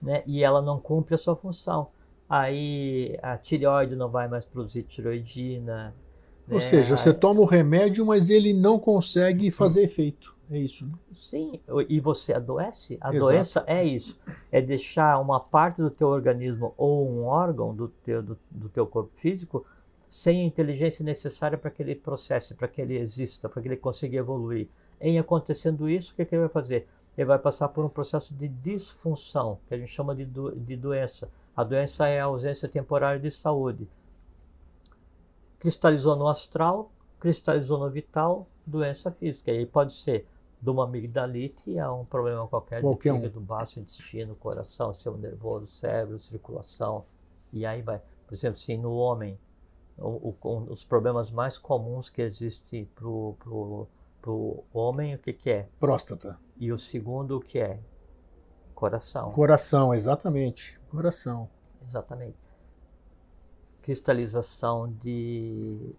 [SPEAKER 2] né? e ela não cumpre a sua função. Aí a tireoide não vai mais produzir tiroidina, ou seja, você é.
[SPEAKER 1] toma o remédio, mas ele não consegue uhum. fazer efeito. É isso, né?
[SPEAKER 2] Sim, e você adoece. A Exato. doença é isso. É deixar uma parte do teu organismo ou um órgão do teu, do, do teu corpo físico sem a inteligência necessária para que ele processe, para que ele exista, para que ele consiga evoluir. Em acontecendo isso, o que, que, ele vai fazer? Ele vai passar por um processo de disfunção, que a gente chama de, do, de doença. A doença é a ausência temporária de saúde cristalizou no astral, cristalizou no vital, doença física. E aí pode ser de uma amigdalite a é um problema qualquer, qualquer de fígado, um. baço, intestino, coração, sistema nervoso, cérebro, circulação. E aí vai. Por exemplo, assim, no homem, o, o, os problemas mais comuns que existem para o pro homem, o que, que é? Próstata. E o segundo, o que é? Coração. Coração,
[SPEAKER 1] exatamente. Coração. Exatamente
[SPEAKER 2] cristalização de,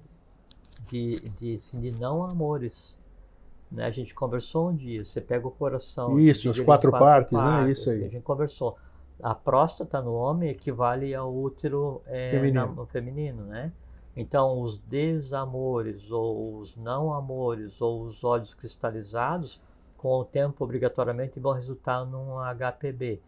[SPEAKER 2] de, de, assim, de não amores. Né? A gente conversou um dia, você pega o coração. Isso, as quatro, quatro partes, né? partes, né? Isso aí. A gente conversou. A próstata no homem equivale ao útero é, feminino. Na, no feminino, né? Então, os desamores, ou os não amores, ou os ódios cristalizados, com o tempo, obrigatoriamente, vão resultar num HPB,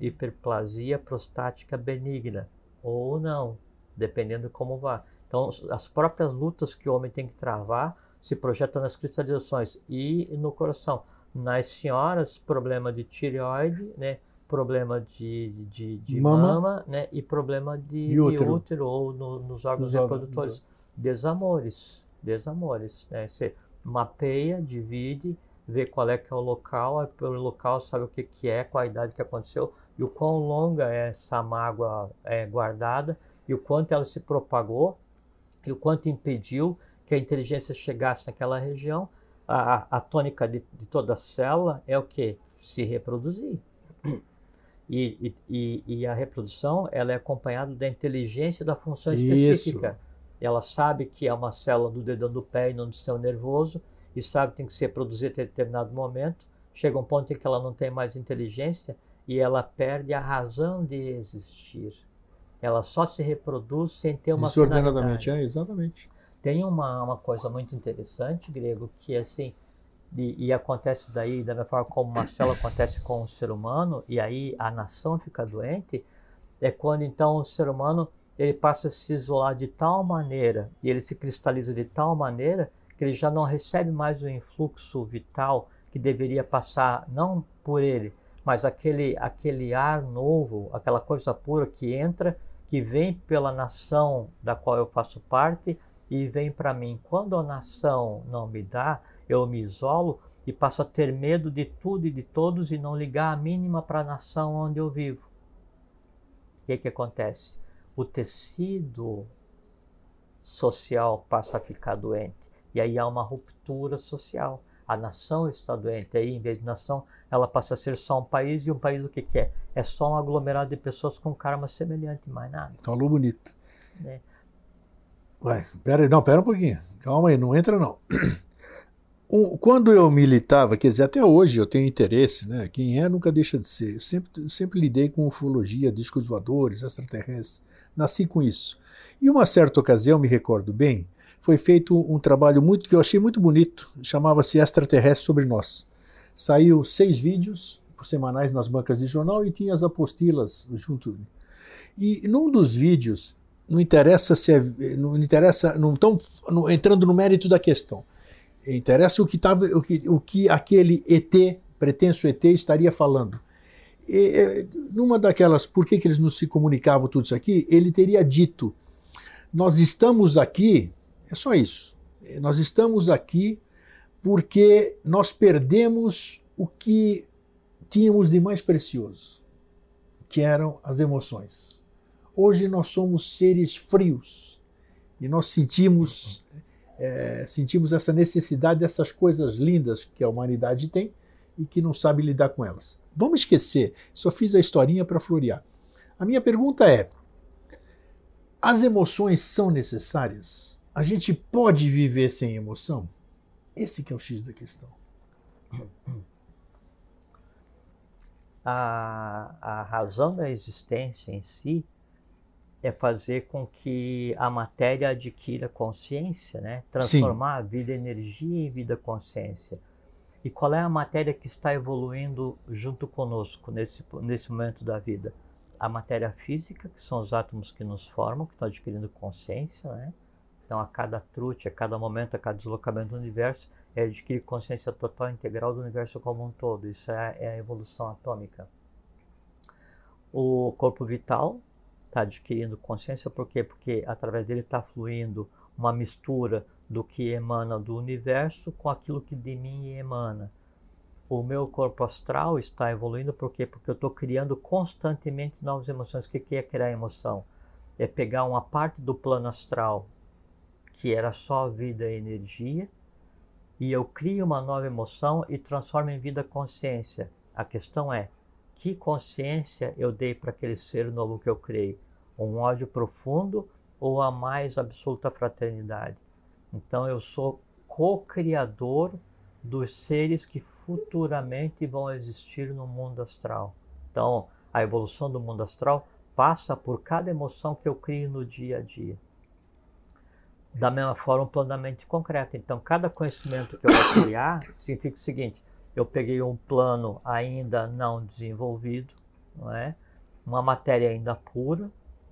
[SPEAKER 2] hiperplasia prostática benigna ou não, dependendo de como vá. Então, as próprias lutas que o homem tem que travar se projetam nas cristalizações e no coração. Nas senhoras, problema de tireoide, né? problema de, de, de mama, mama, né? e problema de, de útero. útero. ou no, nos órgãos reprodutores. Desamores, desamores. Né? Você mapeia, divide, vê qual é que é o local, aí pelo local sabe o que, que é, qual a idade que aconteceu, e o quão longa essa mágoa é guardada e o quanto ela se propagou e o quanto impediu que a inteligência chegasse naquela região. A, a, tônica de, de, toda a célula é o que? Se reproduzir. [coughs] E, e, e, a reprodução ela é acompanhada da inteligência da função específica. Isso. Ela sabe que é uma célula do dedão do pé e não do sistema nervoso, e sabe que tem que se reproduzir até determinado momento. Chega um ponto em que ela não tem mais inteligência, e ela perde a razão de existir. Ela só se reproduz sem ter uma Desordenadamente, é, exatamente. Tem uma, uma coisa muito interessante, Grego, que assim, e, e acontece daí, da mesma forma como uma célula acontece com o ser humano, e aí a nação fica doente, é quando então o ser humano ele passa a se isolar de tal maneira, e ele se cristaliza de tal maneira, que ele já não recebe mais o influxo vital que deveria passar, não por ele, mas aquele, aquele ar novo, aquela coisa pura que entra, que vem pela nação da qual eu faço parte e vem para mim. Quando a nação não me dá, eu me isolo e passo a ter medo de tudo e de todos e não ligar a mínima para a nação onde eu vivo. O que, que acontece? O tecido social passa a ficar doente. E aí há uma ruptura social a nação está doente. Aí, em vez de nação, ela passa a ser só um país, e um país o que, quer? é? É só um aglomerado de pessoas com karma semelhante, mais nada.
[SPEAKER 1] Falou bonito. É. Ué, né? pera, não, pera um pouquinho. Calma aí, não entra não. [clears throat] Quando eu militava, quer dizer, até hoje eu tenho interesse, né? Quem é nunca deixa de ser. Eu sempre, sempre lidei com ufologia, discos voadores, extraterrestres. Nasci com isso. E uma certa ocasião, me recordo bem, foi feito um trabalho muito que eu achei muito bonito, chamava-se Extraterrestre sobre nós. Saiu seis vídeos semanais nas bancas de jornal e tinha as apostilas junto. E num dos vídeos, não interessa se é, não interessa, não estão entrando no mérito da questão. Interessa o que tava, o que, o que aquele ET, pretenso ET estaria falando. E, numa daquelas, por que, que eles não se comunicavam tudo isso aqui? Ele teria dito: nós estamos aqui é só isso. É, nós estamos aqui porque nós perdemos o que tínhamos de mais precioso, que eram as emoções. Hoje nós somos seres frios e nós sentimos é, sentimos essa necessidade dessas coisas lindas que a humanidade tem e que não sabe lidar com elas. Vamos esquecer, só fiz a historinha para florear. A minha pergunta é: as emoções são necessárias? A gente pode viver sem emoção? Esse que é o X da questão.
[SPEAKER 2] A, a razão da existência em si é fazer com que a matéria adquira consciência, né? transformar Sim. a vida energia em vida consciência. E qual é a matéria que está evoluindo junto conosco nesse, nesse momento da vida? A matéria física, que são os átomos que nos formam, que estão adquirindo consciência, né? Então, a cada trute, a cada momento, a cada deslocamento do universo, é adquirir consciência total integral do universo como um todo. Isso é, é a evolução atômica. O corpo vital está adquirindo consciência, por quê? Porque através dele está fluindo uma mistura do que emana do universo com aquilo que de mim emana. O meu corpo astral está evoluindo, por quê? Porque eu estou criando constantemente novas emoções. O que é criar emoção? É pegar uma parte do plano astral que era só vida e energia, e eu crio uma nova emoção e transformo em vida consciência. A questão é, que consciência eu dei para aquele ser novo que eu criei? Um ódio profundo ou a mais absoluta fraternidade? Então eu sou co-criador dos seres que futuramente vão existir no mundo astral. Então, a evolução do mundo astral passa por cada emoção que eu crio no dia a dia. Da mesma forma, um plano da mente concreta. Então, cada conhecimento que eu vou criar significa o seguinte: eu peguei um plano ainda não desenvolvido, não é? uma matéria ainda pura,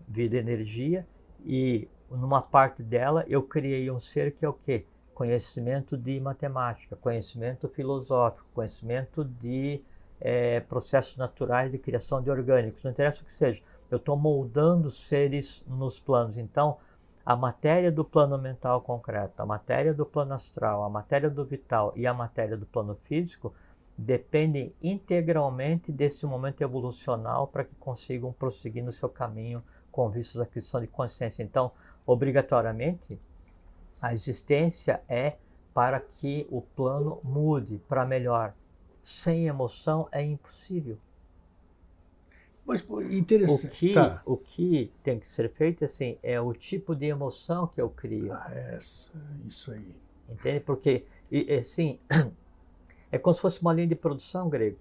[SPEAKER 2] vida e energia, e numa parte dela eu criei um ser que é o quê? Conhecimento de matemática, conhecimento filosófico, conhecimento de é, processos naturais de criação de orgânicos, não interessa o que seja. Eu estou moldando seres nos planos. Então, a matéria do plano mental concreto, a matéria do plano astral, a matéria do vital e a matéria do plano físico dependem integralmente desse momento evolucional para que consigam prosseguir no seu caminho com vistas à aquisição de consciência. Então, obrigatoriamente, a existência é para que o plano mude para melhor. Sem emoção é impossível.
[SPEAKER 1] Mas interessante. O que, tá.
[SPEAKER 2] o que tem que ser feito assim é o tipo de emoção que eu crio. Ah, essa, isso aí. Entende? Porque e, assim [clears throat] é como se fosse uma linha de produção grego.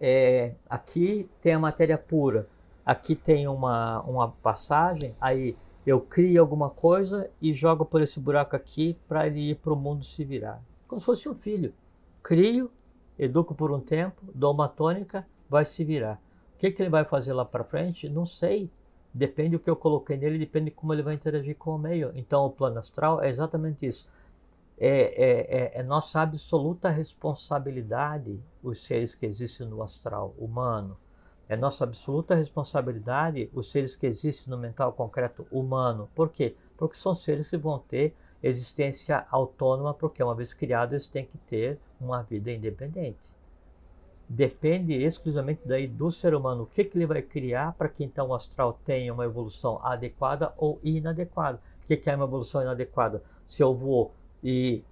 [SPEAKER 2] É, aqui tem a matéria pura, aqui tem uma, uma passagem, aí eu crio alguma coisa e jogo por esse buraco aqui para ele ir para o mundo se virar. Como se fosse um filho. Crio, educo por um tempo, dou uma tônica, vai se virar que, que ele vai fazer lá para frente? Não sei. Depende do que eu coloquei nele, depende de como ele vai interagir com o meio. Então, o plano astral é exatamente isso. É, é, é, é nossa absoluta responsabilidade, os seres que existem no astral humano. É nossa absoluta responsabilidade, os seres que existem no mental concreto humano. Por quê? Porque são seres que vão ter existência autônoma, porque uma vez criados, eles têm que ter uma vida independente depende exclusivamente daí do ser humano, o que, que ele vai criar para que então o astral tenha uma evolução adequada ou inadequada. O que, que é uma evolução inadequada? Se eu vou e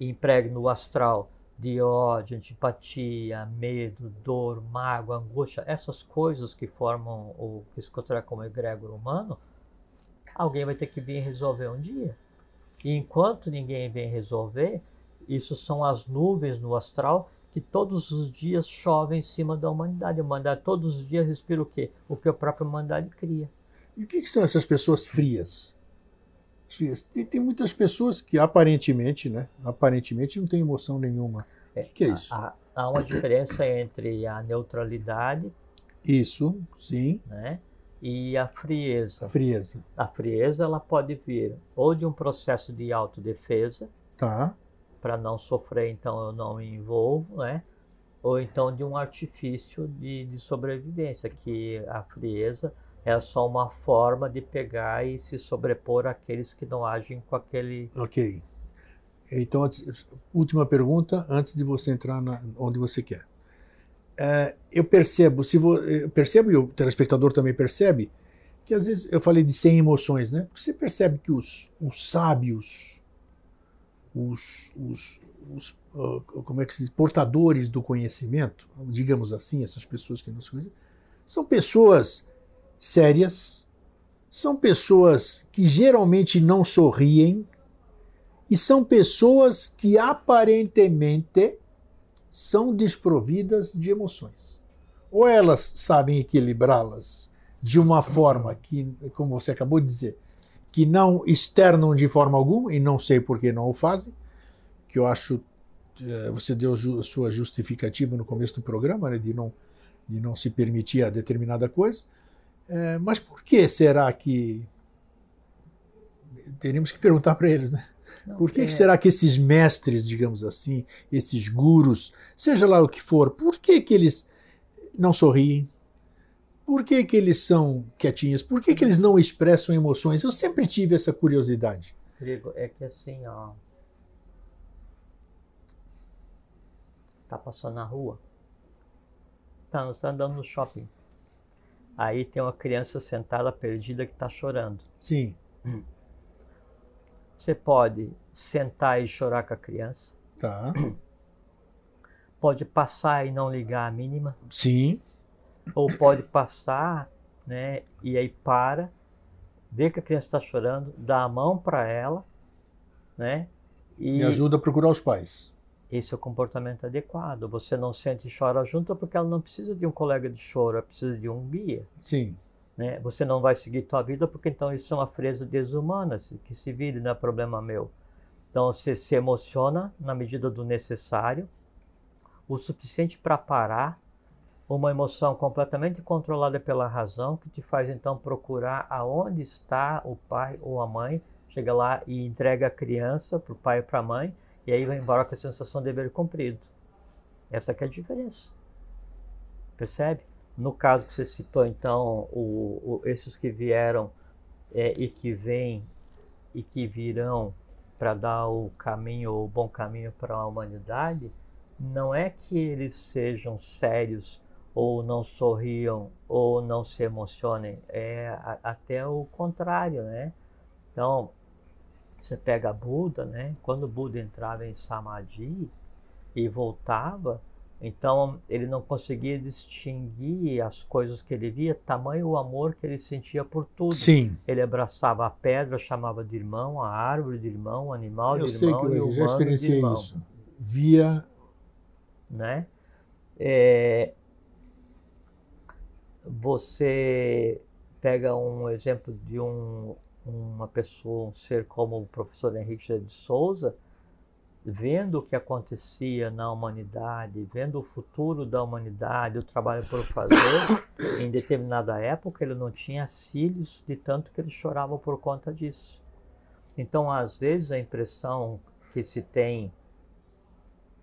[SPEAKER 2] impregno o astral de ódio, antipatia, medo, dor, mágoa, angústia, essas coisas que formam o que se considera como egrégor humano, alguém vai ter que vir resolver um dia. E enquanto ninguém vem resolver, isso são as nuvens no astral que todos os dias chove em cima da humanidade. o humanidade todos os dias respira o quê? O que o próprio humanidade cria.
[SPEAKER 1] E o que, são essas pessoas frias? frias? Tem, tem, muitas pessoas que aparentemente, né? Aparentemente não tem emoção nenhuma. É, o que, que é isso? Há,
[SPEAKER 2] há uma diferença entre a neutralidade.
[SPEAKER 1] Isso, sim.
[SPEAKER 2] Né? e a frieza. A frieza. A frieza ela pode vir ou de um processo de autodefesa, tá para não sofrer, então eu não me envolvo, né? Ou então de um artifício de, de sobrevivência, que a frieza é só uma forma de pegar e se sobrepor àqueles que não agem com aquele. Ok.
[SPEAKER 1] Então, antes, última pergunta, antes de você entrar na, onde você quer. É, eu percebo, se vo, eu percebo e o telespectador também percebe, que às vezes eu falei de sem emoções, né? Porque você percebe que os, os sábios, os, os, os ah, como é que se diz, portadores do conhecimento, digamos assim, essas pessoas que nos conhecem, são pessoas sérias, são pessoas que geralmente não sorriem e são pessoas que aparentemente são desprovidas de emoções. Ou elas sabem equilibrá-las de uma forma que, como você acabou de dizer, que não externam de forma alguma, e não sei por que não o fazem, que eu acho, eh, você deu a sua justificativa no começo do programa, né, de, não, de não se permitir a determinada coisa, é, mas por que será que. Teríamos que perguntar para eles, né? Não, por que, é... que, será que esses mestres, digamos assim, esses gurus, seja lá o que for, por que, que eles não sorriem, por que, que eles são quietinhos? Por que, que eles não expressam emoções? Eu sempre tive essa curiosidade.
[SPEAKER 2] Rodrigo, é que assim, ó. Está passando na rua. Tá, estamos tá andando no shopping. Aí tem uma criança sentada perdida que está chorando. Sim. Você pode sentar e chorar com a criança. Tá. Pode passar e não ligar a mínima. Sim ou pode passar, né? E aí para, vê que a criança está chorando, dá a mão para ela, né?
[SPEAKER 1] E, ajuda a procurar os pais.
[SPEAKER 2] Esse é o comportamento adequado. Você não sente e chora junto porque ela não precisa de um colega de choro, ela precisa de um guia. Sim. Né? Você não vai seguir tua vida porque então isso é uma fresa desumana, que se vire, não é problema meu. Então você se emociona na medida do necessário, o suficiente para parar uma emoção completamente controlada pela razão que te faz então procurar aonde está o pai ou a mãe, chega lá e entrega a criança para o pai ou para a mãe, e aí vai embora com a sensação de dever cumprido. Essa é a diferença. Percebe? No caso que você citou, então, o, o, esses que vieram é, e que vêm e que virão para dar o caminho, o bom caminho para a humanidade, não é que eles sejam sérios ou não sorriam, ou não se emocionem. É até o contrário, né? Então, você pega Buda, né? Quando Buda entrava em Samadhi e voltava, então ele não conseguia distinguir as coisas que ele via, tamanho o amor que ele sentia
[SPEAKER 1] por tudo. Sim.
[SPEAKER 2] Ele abraçava a pedra, chamava de irmão, a árvore de irmão, o animal de Eu irmão sei que, e já experienciei Isso.
[SPEAKER 1] Via,
[SPEAKER 2] né? É, você pega um exemplo de um, uma pessoa, um ser como o professor Henrique de Souza, vendo o que acontecia na humanidade, vendo o futuro da humanidade, o trabalho por fazer, em determinada época ele não tinha cílios de tanto que ele chorava por conta disso. Então, às vezes, a impressão que se tem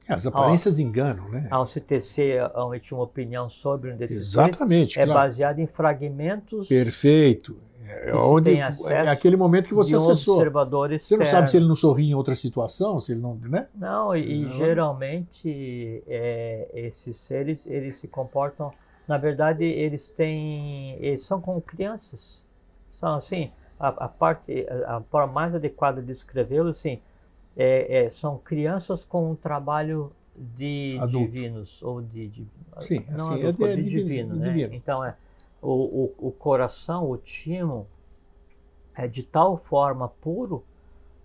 [SPEAKER 2] é, as aparências Ó, enganam, né? Ao se tecer realmente uma opinião sobre um desses Exatamente, é claro. baseado em fragmentos.
[SPEAKER 1] Perfeito. É, é onde, é, é aquele momento que você um acessou. Você não sabe se ele não sorri em outra situação, se ele não. Né? Não, e, e
[SPEAKER 2] geralmente é, esses seres eles se comportam. Na verdade, eles têm. Eles são como crianças. São assim. A, a parte a, a forma mais adequada de descrevê-los, assim, é, é, são crianças com um trabalho de adulto. divinos ou de, de sim não assim, é adulto, é de, é de divino, divino, né? divino, então é o, o, o, coração o timo é de tal forma puro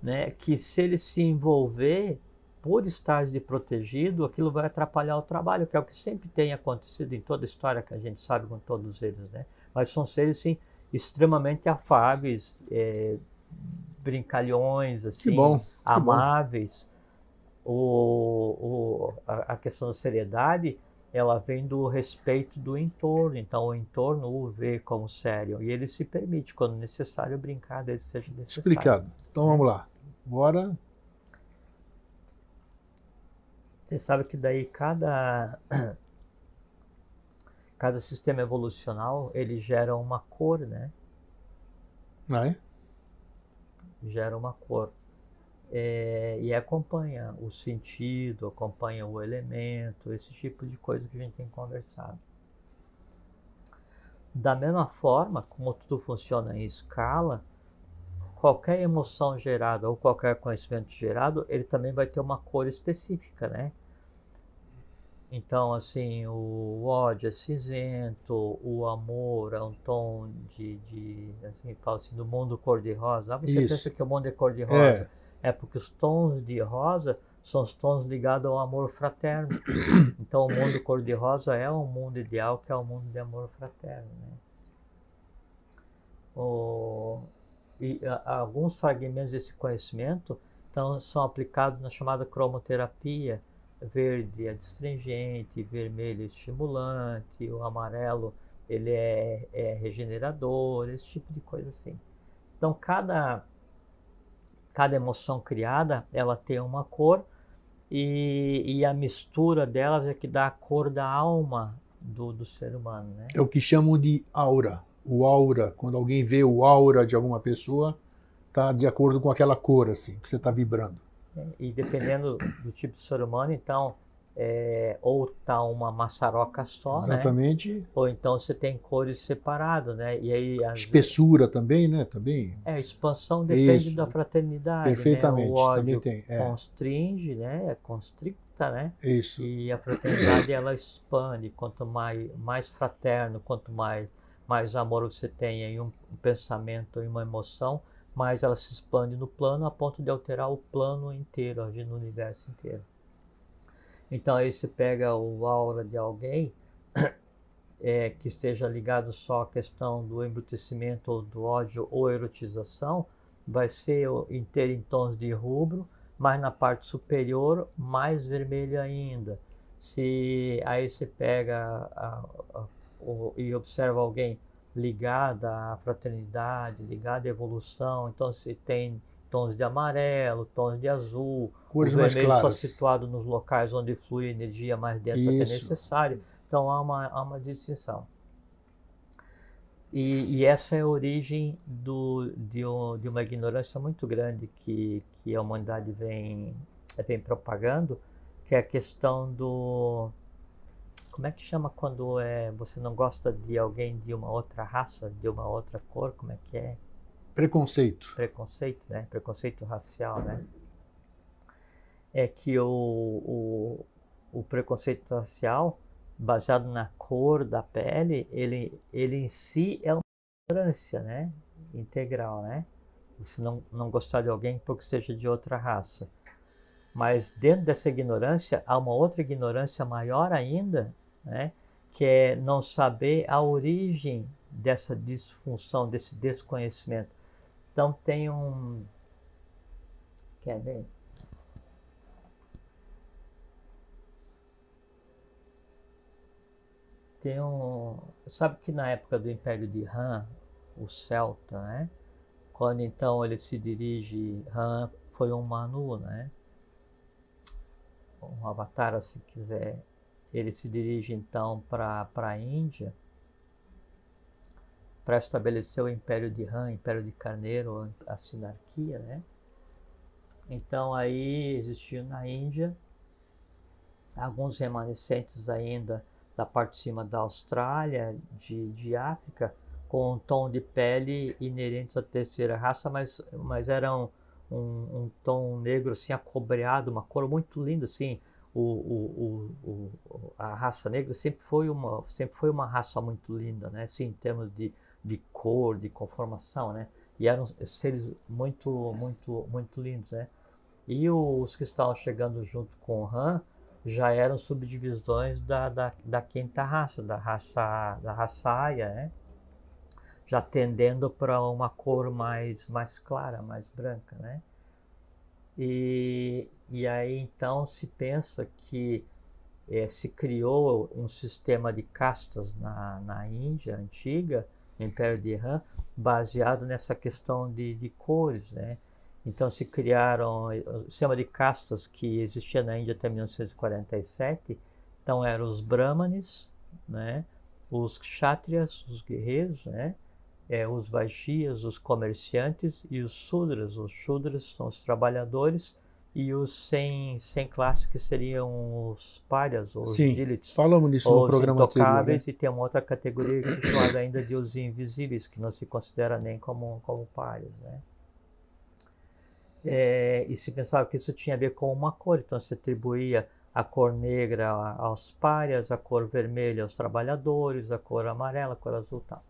[SPEAKER 2] né que se ele se envolver por estar de protegido aquilo vai atrapalhar o trabalho que é o que sempre tem acontecido em toda a história que a gente sabe com todos eles né mas são seres sim extremamente afáveis é, brincalhões, assim, que bom, que amáveis. Bom. O, o, a, a questão da seriedade, ela vem do respeito do entorno. Então, o entorno o vê como sério. E ele se permite, quando necessário, brincar, desde que seja necessário. Explicado.
[SPEAKER 1] Então, vamos lá. Bora.
[SPEAKER 2] Você sabe que daí cada... [clears throat] Cada sistema evolucional, ele gera uma cor, né? Ah, é? gera uma cor. É, e acompanha o sentido, acompanha o elemento, esse tipo de coisa que a gente tem conversado. Da mesma forma, como tudo funciona em escala, qualquer emoção gerada ou qualquer conhecimento gerado, ele também vai ter uma cor específica, né? Então, assim, o ódio é cinzento, o amor é um tom de, de assim, fala assim, do mundo cor-de-rosa. Ah, você Isso. pensa que o mundo é cor-de-rosa? É. é. porque os tons de rosa são os tons ligados ao amor fraterno. [coughs] Então, o mundo cor-de-rosa é um mundo ideal, que é um mundo de amor fraterno, né? O, e a, alguns fragmentos desse conhecimento então, são aplicados na chamada cromoterapia, verde é destringente, vermelho é estimulante, o amarelo ele é, é regenerador, esse tipo de coisa assim. Então cada cada emoção criada ela tem uma cor e, e, a mistura delas é que dá a cor da alma do, do ser humano. Né? É o que
[SPEAKER 1] chamam de aura. O aura, quando alguém vê o aura de alguma pessoa, tá de acordo com aquela cor assim que você está vibrando.
[SPEAKER 2] E dependendo do tipo de ser humano, então, é, ou tá uma maçaroca só, né? Exatamente. Né? Ou então você tem cores separadas, né? E aí,
[SPEAKER 1] Espessura vezes... também, né? Também. É, expansão depende Isso. da fraternidade. Né? Perfeitamente, né? o ódio também tem. É.
[SPEAKER 2] Constringe, né? É constricta, né? Isso. E a fraternidade ela expande. Quanto mais, mais fraterno, quanto mais, mais amor você tem em um pensamento, em uma emoção, mas ela se expande no plano a ponto de alterar o plano inteiro, agindo no universo inteiro. Então aí se pega o aura de alguém [coughs] é, que esteja ligado só à questão do embrutecimento, ou do ódio ou erotização, vai ser inteiro em tons de rubro, mas na parte superior mais vermelho ainda. Se aí se pega a, a, a, o, e observa alguém ligada à fraternidade, ligada à evolução. Então se tem tons de amarelo, tons de azul, cores mais claras. só situado nos locais onde flui energia mais densa que é necessário. Então há uma, há uma distinção. E, e, essa é a origem do, de, um, de, uma ignorância muito grande que, que a humanidade vem, vem propagando, que é a questão do, como é que chama quando é, você não gosta de alguém de uma outra raça, de uma outra cor? Como é que é? Preconceito. Preconceito, né? Preconceito racial, né? É que o, o, o preconceito racial, baseado na cor da pele, ele, ele em si é uma ignorância, né? Integral, né? Você não, não gostar de alguém porque seja de outra raça. Mas dentro dessa ignorância, há uma outra ignorância maior ainda, né? que é não saber a origem dessa disfunção, desse desconhecimento. Então tem um. Quer ver? Tem um. Sabe que na época do Império de Han, o Celta, né? Quando então ele se dirige, Han foi um Manu, né? Um avatar, se quiser ele se dirige então para a Índia para estabelecer o Império de Ram, Império de Carneiro, a sinarquia, né? Então aí existiu na Índia alguns remanescentes ainda da parte de cima da Austrália, de, de África, com um tom de pele inerente à terceira raça, mas, mas eram um, um tom negro assim acobreado, uma cor muito linda assim, o, o, o, a raça negra sempre foi uma sempre foi uma raça muito linda né assim, em termos de, de cor de conformação né e eram seres muito muito muito lindos né e os que estavam chegando junto com o Han já eram subdivisões da, da, da quinta raça da raça da raça aia né já tendendo para uma cor mais mais clara mais branca né e, e aí então se pensa que é, se criou um sistema de castas na, na Índia antiga, no Império de Iran, baseado nessa questão de, de cores, né? Então se criaram eh, o sistema de castas que existia na Índia até 1947. Então eram os brahmanes, né? Os kshatriyas, os guerreiros, né? é, os baixias, os comerciantes, e os sudras. Os sudras são os trabalhadores e os sem, sem classe, que seriam os párias, ou os dilits. falamos nisso no programa anterior. Né? E tem uma outra categoria que é chamada ainda de os invisíveis, que não se considera nem como, como párias. Né? É, e se pensava que isso tinha a ver com uma cor, então se atribuía a cor negra aos párias, a cor vermelha aos trabalhadores, a cor amarela, a cor azul tal.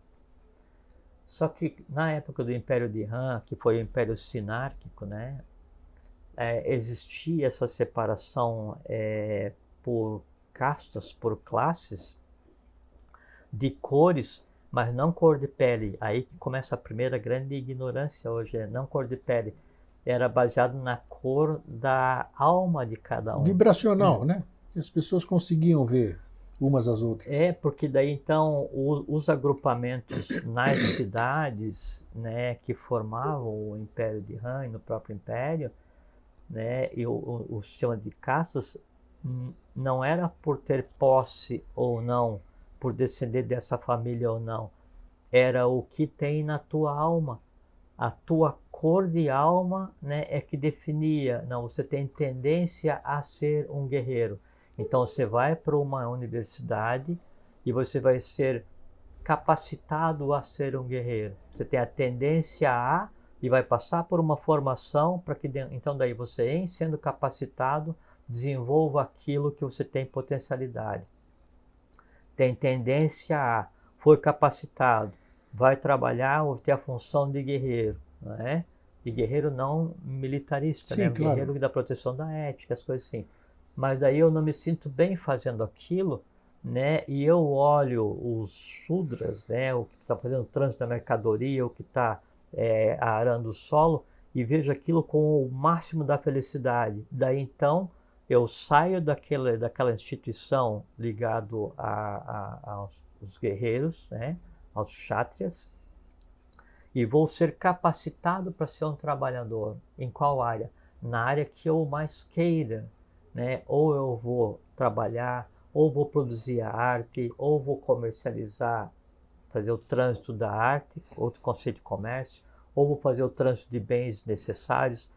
[SPEAKER 2] Só que na época do Império de Han, que foi o Império Sinárquico, né, é, existia essa separação é, por castas, por classes, de cores, mas não cor de pele. Aí que começa a primeira grande ignorância hoje, é não cor de pele. Era baseado na cor da alma de cada um. Vibracional,
[SPEAKER 1] é. né? Que as pessoas conseguiam ver umas às outras.
[SPEAKER 2] É, porque daí então os, os agrupamentos nas [coughs] cidades né, que formavam o Império de Han e no próprio Império, né, e o, o, sistema de castas, hum, não era por ter posse ou não, por descender dessa família ou não, era o que tem na tua alma. A tua cor de alma né, é que definia. Não, você tem tendência a ser um guerreiro. Então você vai para uma universidade e você vai ser capacitado a ser um guerreiro. Você tem a tendência A e vai passar por uma formação para que então daí você em sendo capacitado desenvolva aquilo que você tem potencialidade. Tem tendência A, foi capacitado, vai trabalhar ou ter a função de guerreiro, né? De guerreiro não militarista, né? Sim, né? Claro. Guerreiro da proteção da ética, as coisas assim mas daí eu não me sinto bem fazendo aquilo, né? E eu olho os sudras, né? O que está fazendo o trânsito da mercadoria, o que está é, arando o solo e vejo aquilo com o máximo da felicidade. Daí então eu saio daquela daquela instituição ligado a, a, aos, aos guerreiros, né? aos chátrias, e vou ser capacitado para ser um trabalhador. Em qual área? Na área que eu mais queira, né? Ou eu vou trabalhar, ou vou produzir a arte, ou vou comercializar, fazer o trânsito da arte, outro conceito de comércio, ou vou fazer o trânsito de bens necessários.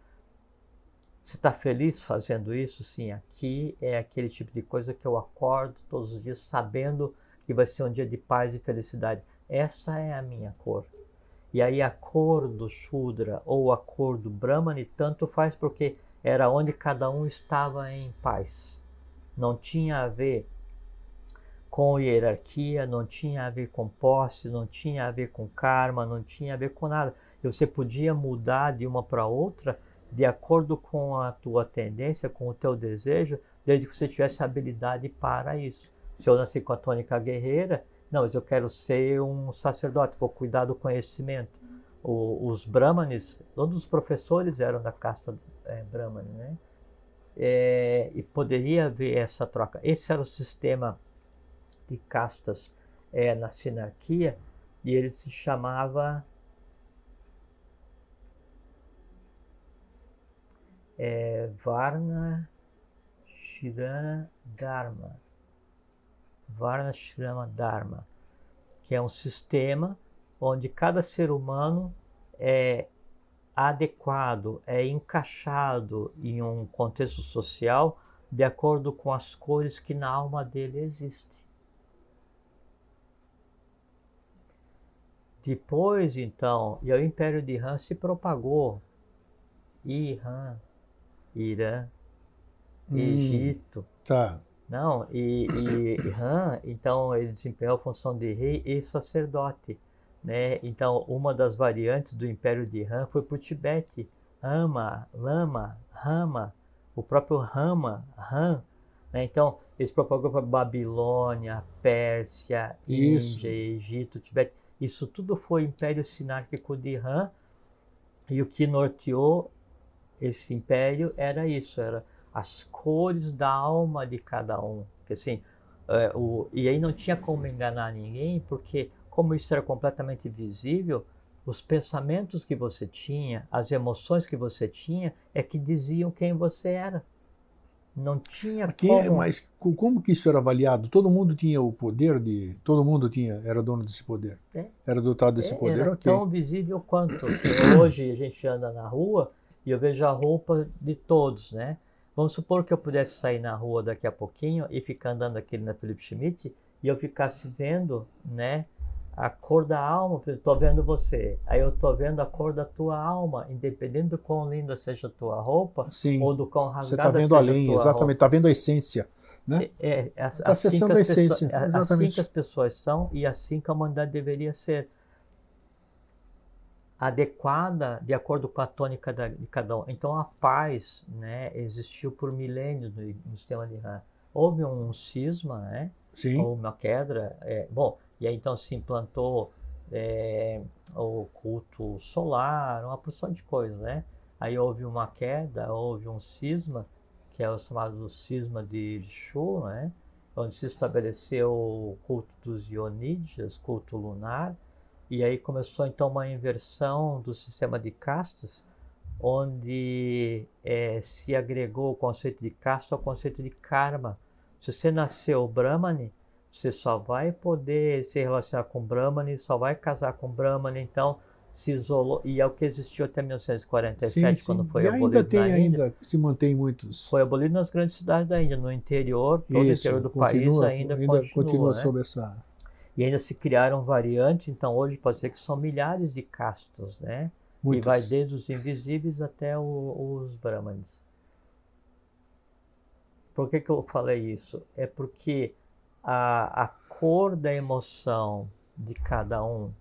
[SPEAKER 2] Você está feliz fazendo isso? Sim, aqui é aquele tipo de coisa que eu acordo todos os dias sabendo que vai ser um dia de paz e felicidade. Essa é a minha cor. E aí a cor do Shudra ou a cor do Brahmani tanto faz porque era onde cada um estava em paz. Não tinha a ver com hierarquia, não tinha a ver com posse, não tinha a ver com karma, não tinha a ver com nada. Você podia mudar de uma para outra de acordo com a tua tendência, com o teu desejo, desde que você tivesse habilidade para isso. Se eu nasci com a tônica guerreira, não, mas eu quero ser um sacerdote, vou cuidar do conhecimento. O, os brahmanes, todos os professores eram da casta é, Brahman, né? É, e poderia haver essa troca. Esse era o sistema de castas é, na sinarquia e ele se chamava é, Varna Shirana Dharma. Varna Shirama Dharma, que é um sistema onde cada ser humano é adequado, é encaixado em um contexto social de acordo com as cores que na alma dele existe. Depois, então, o Império de Han se propagou. Irã, Irã, hum, Egito. Tá. Não, e, e Han, [coughs] então, ele desempenhou a função de rei e sacerdote. Né? Então, uma das variantes do Império de Ram foi para o Tibete. Ama, Lama, Rama, o próprio Rama, Ram. Né? Então, eles propagou para Babilônia, Pérsia, Isso. Índia, Egito, Tibete. Isso tudo foi Império Sinárquico de Ram. E o que norteou esse império era isso, era as cores da alma de cada um. Porque, assim, é, o, e aí não tinha como enganar ninguém, porque como isso era completamente visível, os pensamentos que você tinha, as emoções que você tinha, é que diziam quem você era. Não tinha
[SPEAKER 1] Aqui, é como. Mas como que isso era avaliado? Todo mundo tinha o poder de. Todo mundo tinha, era dono desse poder. É. Era dotado desse é, poder. Era okay. tão
[SPEAKER 2] visível quanto. [coughs] Hoje a gente anda na rua e eu vejo a roupa de todos, né? Vamos supor que eu pudesse sair na rua daqui a pouquinho e ficar andando aqui na Felipe Schmidt e eu ficasse vendo, né? a cor da alma, eu estou vendo você, aí eu estou vendo a cor da tua alma, independente do quão linda seja a tua roupa Sim. ou do quão tá rasgada seja a tua Você está vendo além, exatamente,
[SPEAKER 1] está vendo a essência. Né?
[SPEAKER 2] É, é, é tá assim, acessando a essência, pessoas, é, exatamente. Assim que as pessoas são e assim que a humanidade deveria ser adequada de acordo com a tônica da, de cada um. Então a paz né, existiu por milênios no, no sistema de Han. Houve um cisma, né? Sim. Houve uma queda. É, bom, e aí então se implantou é, eh, o culto solar, uma porção de coisas, né? Aí houve uma queda, houve um cisma, que é o chamado cisma de Shu, né? Onde se estabeleceu o culto dos Dionídeos, culto lunar, e aí começou então uma inversão do sistema de castas, onde é, se agregou o conceito de casta ao conceito de karma. Se você nasceu Brahmani, você só vai poder se relacionar com Brahman, só vai casar com Brahman, então se isolou, e é o que existiu até 1947, sim, sim. quando foi e abolido. Ainda tem, na
[SPEAKER 1] Índia, ainda se mantém
[SPEAKER 2] muitos. Foi abolido nas grandes cidades da Índia, no interior, todo Isso, o interior do continua, país ainda, ainda continua. continua né? sob essa. E ainda se criaram variantes, então hoje pode ser que são milhares de castos, né? Muitas. E vai desde os invisíveis até o, os Brahmanes. Por que, que eu falei isso? É porque a, a cor da emoção de cada um,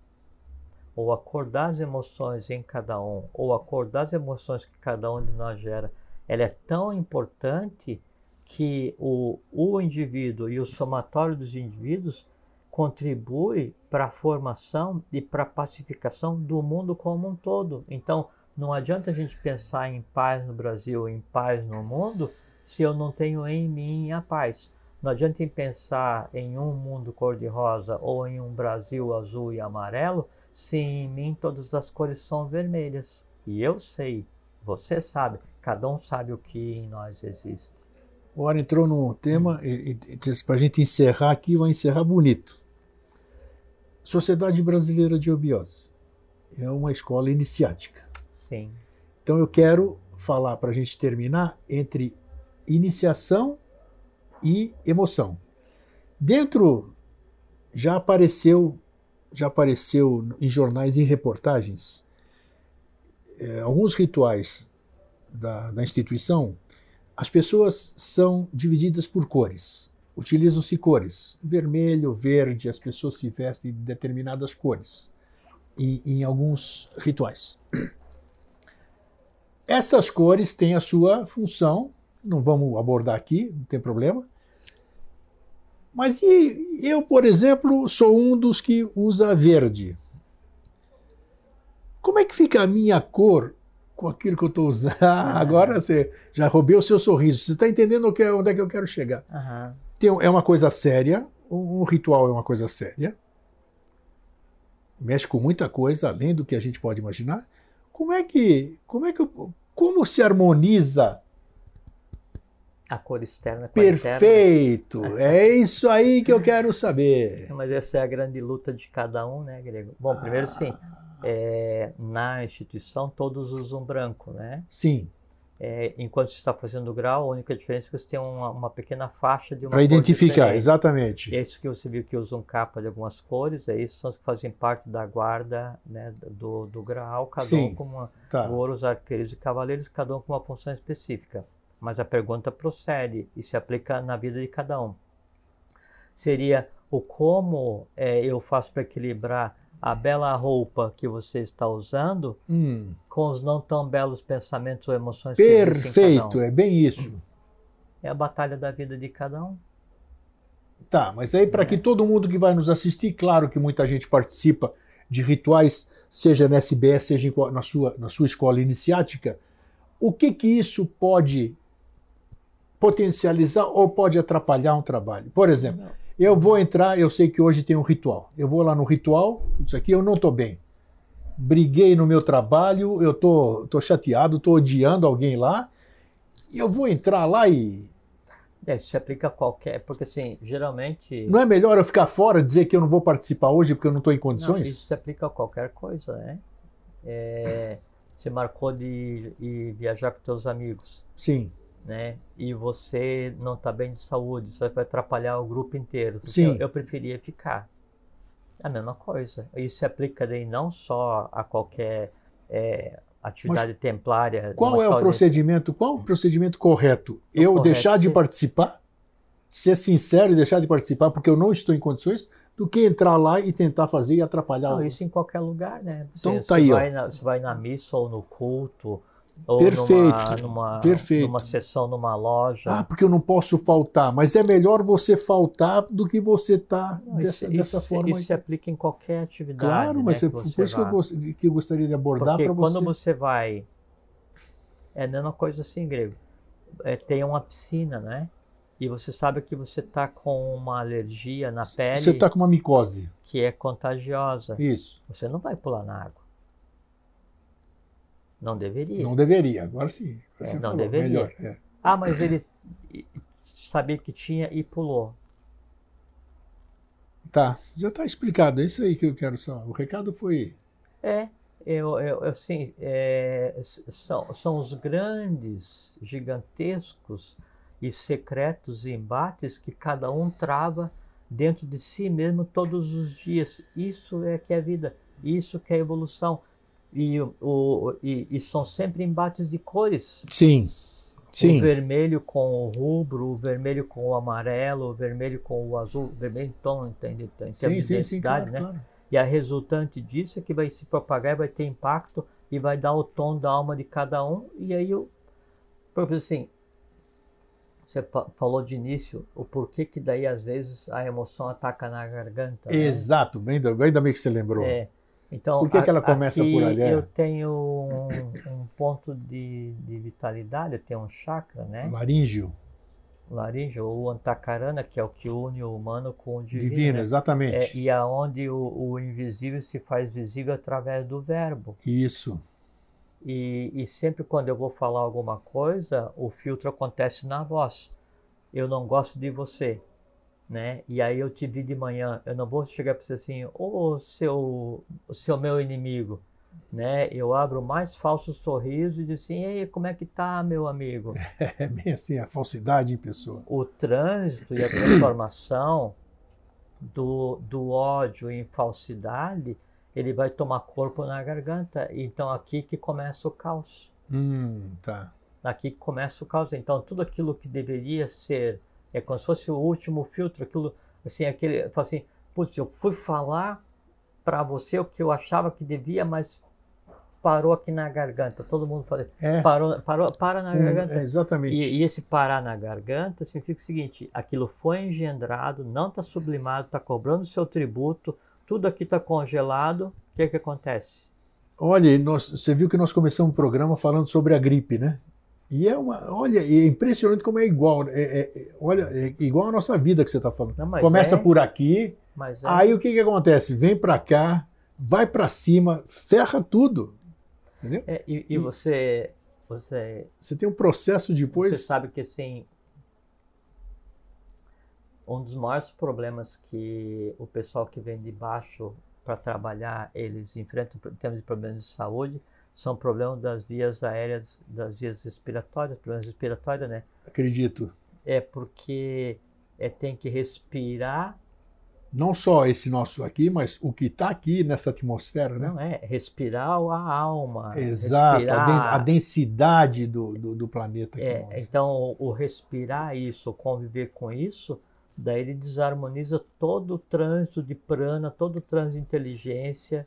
[SPEAKER 2] ou a cor das emoções em cada um, ou a cor das emoções que cada um de nós gera, ela é tão importante que o, o indivíduo e o somatório dos indivíduos contribui para a formação e para a pacificação do mundo como um todo. Então, não adianta a gente pensar em paz no Brasil, em paz no mundo, se eu não tenho em mim a paz. Não adianta em pensar em um mundo cor-de-rosa ou em um Brasil azul e amarelo se em mim todas as cores são vermelhas. E eu sei, você sabe, cada um sabe o que em
[SPEAKER 1] nós existe. O Ora entrou num tema, para a gente encerrar aqui, vai encerrar bonito. Sociedade Brasileira de Obiose. É uma escola iniciática. Sim. Então eu quero falar, para a gente terminar, entre iniciação e emoção. Dentro já apareceu já apareceu em jornais e reportagens é, alguns rituais da, da instituição. As pessoas são divididas por cores, utilizam-se cores, vermelho, verde, as pessoas se vestem de determinadas cores em, em alguns rituais. Essas cores têm a sua função não vamos abordar aqui, não tem problema. Mas eu, por exemplo, sou um dos que usa verde. Como é que fica a minha cor com aquilo que eu estou usando? [laughs] Ah, agora você já roubei o seu sorriso. Você está entendendo é, onde é que eu quero chegar? Uhum. Tem, é uma coisa séria. Um ritual é uma coisa séria. Mexe com muita coisa além do que a gente pode imaginar. Como é que, como é que, como se harmoniza
[SPEAKER 2] a cor externa é com Perfeito!
[SPEAKER 1] A é. é isso aí que eu quero saber.
[SPEAKER 2] Mas essa é a grande luta de cada um, né, Grego? Bom, ah. primeiro sim, ah. é, na instituição todos usam branco, né? Sim. É, enquanto você está fazendo o grau, a única diferença é que você tem uma, uma pequena faixa de uma Para identificar, exatamente. É isso que você viu que usam capa de algumas cores, é isso são os que fazem parte da guarda né, do, do grau, cada Sim, um com uma, tá. ouros, arqueiros e cavaleiros, cada um com uma função específica mas a pergunta procede e se aplica na vida de cada um. Seria o como é, eu faço para equilibrar a bela roupa que você está usando hum. com os não tão belos pensamentos ou emoções Perfeito, um. é
[SPEAKER 1] bem isso.
[SPEAKER 2] É a batalha da vida de cada um.
[SPEAKER 1] Tá, mas aí para é. Né? que todo mundo que vai nos assistir, claro que muita gente participa de rituais, seja na SBS, seja na sua, na sua escola iniciática, o que que isso pode potencializar ou pode atrapalhar um trabalho. Por exemplo, não. eu vou entrar, eu sei que hoje tem um ritual. Eu vou lá no ritual, isso aqui eu não estou bem. Briguei no meu trabalho, eu tô, tô chateado, tô odiando alguém lá. E eu vou entrar lá e
[SPEAKER 2] é, se aplica a qualquer, porque assim, geralmente. Não é melhor
[SPEAKER 1] eu ficar fora, dizer que eu não vou participar hoje porque eu não estou em condições? Não, isso se
[SPEAKER 2] aplica a qualquer coisa, né? É, você marcou de, ir viajar com seus amigos. Sim né? E você não está bem de saúde, isso vai atrapalhar o grupo inteiro. Então, Sim. Eu, eu preferia ficar. É a mesma coisa. Isso se aplica daí não só a qualquer é, atividade Mas templária. Qual é o
[SPEAKER 1] procedimento? Qual o procedimento correto? O eu correto deixar de é participar? Ser sincero e deixar de participar porque eu não estou em condições, do que entrar lá e tentar fazer e atrapalhar. Não, isso em qualquer lugar, né? Então você, então tá aí. Vai
[SPEAKER 2] Na, você vai na missa ou no culto, ou perfeito, numa, numa, perfeito. numa sessão numa loja. Ah,
[SPEAKER 1] porque eu não posso faltar. Mas é melhor você faltar do que você estar tá dessa, isso, dessa forma. Isso aí. se aplica em qualquer atividade. Claro, né, mas né, é, por isso que eu, que eu, gostaria de abordar para você. Quando você
[SPEAKER 2] vai. É a mesma coisa assim, em grego. É, tem uma piscina, né? E você sabe que você está com uma alergia na pele. Você está com uma micose. Que é contagiosa. Isso. Você não vai pular na água. Não deveria. Não deveria, agora sim. Agora é, não falou, deveria. Melhor, é. Ah, mas ele sabia que tinha e pulou.
[SPEAKER 1] Tá, já está explicado, é isso aí que eu quero só. O recado foi.
[SPEAKER 2] É, eu, eu, assim, é, são, são os grandes, gigantescos e secretos embates que cada um trava dentro de si mesmo todos os dias. Isso é que é a vida, isso que é a evolução. E, o, e, e são sempre embates de cores. Sim. Sim. O vermelho com o rubro, o vermelho com o amarelo, o vermelho com o azul, o vermelho tom, então, entende? Em termos sim, de densidade, sim, claro, né? Claro. E a resultante disso é que vai se propagar, vai ter impacto e vai dar o tom da alma de cada um. E aí, o próprio assim, você falou de início o porquê que daí às vezes a emoção ataca na garganta. Né? Exato,
[SPEAKER 1] né? bem, ainda bem que você lembrou. É. Então, por que, a, que ela começa por ali? Eu é.
[SPEAKER 2] tenho um, um ponto de, de, vitalidade, eu tenho um chakra, né? Laríngeo. Laríngeo, ou antacarana, que é o que une o humano com o divino. Divino, né? exatamente. É, e aonde é o, o, invisível se faz visível através do verbo. Isso. E, e sempre quando eu vou falar alguma coisa, o filtro acontece na voz. Eu não gosto de você né? E aí eu te vi de manhã, eu não vou chegar para você assim, ô oh, seu, seu meu inimigo, né? Eu abro o mais falso sorriso e digo assim, ei, como é que tá, meu amigo? [laughs] É bem assim,
[SPEAKER 1] a falsidade em pessoa. O trânsito e
[SPEAKER 2] a transformação do, do ódio em falsidade, ele vai tomar corpo na garganta. Então aqui que começa o caos. Hum, tá. Aqui que começa o caos. Então tudo aquilo que deveria ser é como se fosse o último filtro, aquilo, assim, aquele, assim, putz, eu fui falar para você o que eu achava que devia, mas parou aqui na garganta. Todo mundo fala, é. parou, parou, para na hum, é, garganta. exatamente. E, e, esse parar na garganta significa o seguinte: aquilo foi engendrado, não está sublimado, está cobrando o seu tributo, tudo aqui está congelado. O que, é que acontece?
[SPEAKER 1] Olha, nós, você viu que nós começamos um programa falando sobre a gripe, né? E é uma. Olha, é impressionante como é igual. Né? É, é, é, olha, é igual a nossa vida que você está falando. Não, Começa é. por aqui, é. aí o que, que acontece? Vem para cá, vai para cima, ferra tudo.
[SPEAKER 2] Entendeu? E, e, e, você. Você Você tem um processo depois. Você sabe que assim. Um dos maiores problemas que o pessoal que vem de baixo para trabalhar eles enfrentam em termos de problemas de saúde são problemas das vias aéreas, das vias respiratórias, problemas respiratórios, né?
[SPEAKER 1] Acredito.
[SPEAKER 2] É porque é, tem que respirar.
[SPEAKER 1] Não só esse nosso aqui, mas o que está aqui nessa atmosfera, né? Não
[SPEAKER 2] é, respirar a alma. Exato, respirar... a
[SPEAKER 1] densidade do, do, do planeta. É,
[SPEAKER 2] então, o respirar isso, conviver com isso, daí ele desarmoniza todo o trânsito de prana, todo o trânsito de inteligência.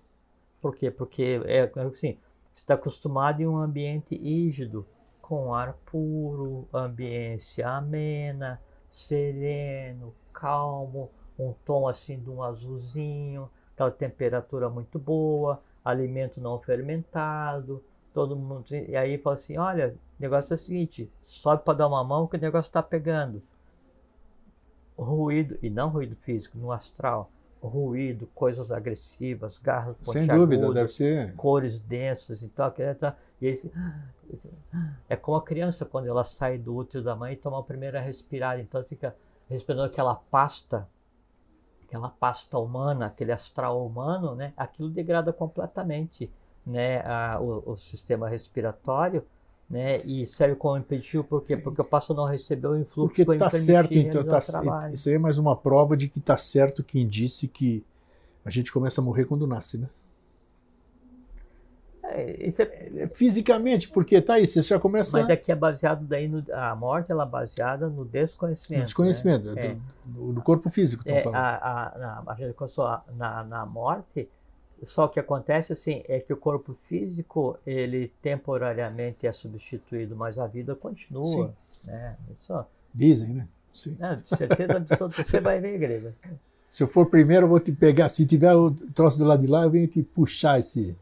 [SPEAKER 2] Por quê? Porque é, é assim, você está acostumado em um ambiente ígido, com ar puro, ambiência amena, sereno, calmo, um tom assim de um azulzinho, tal tá temperatura muito boa, alimento não fermentado, todo mundo. E aí fala assim: olha, o negócio é o seguinte, sobe para dar uma mão que o negócio está pegando. Ruído, e não ruído físico, no astral ruído, coisas agressivas, garras Sem dúvida, deve ser. Cores densas e tal. É, tá, e esse, esse, é como a criança quando ela sai do útero da mãe e toma a primeira respirada. Então fica respirando aquela pasta, aquela pasta humana, aquele astral humano, né? Aquilo degrada completamente né? A, o, o sistema respiratório né? E serve como impeditivo por quê? Porque eu passo a não receber o influxo Porque está certo, então tá, isso
[SPEAKER 1] aí é mais uma prova de que está certo quem disse que a gente começa a morrer quando nasce, né? É é, é, é... Fisicamente, porque tá aí, você já começa. Mas aqui é baseado daí no, a morte
[SPEAKER 2] ela é baseada no desconhecimento. Né? É. No desconhecimento, né?
[SPEAKER 1] do, no corpo físico. É,
[SPEAKER 2] a, a, na, na, na morte só o que acontece assim é que o corpo físico ele temporariamente é substituído, mas a vida continua. Sim. Né?
[SPEAKER 1] É só... Dizem, né? Sim. Não, de certeza
[SPEAKER 2] absoluta, você vai ver a
[SPEAKER 1] Se eu for primeiro, eu vou te pegar. Se tiver o troço do lado de lá, eu venho te puxar esse,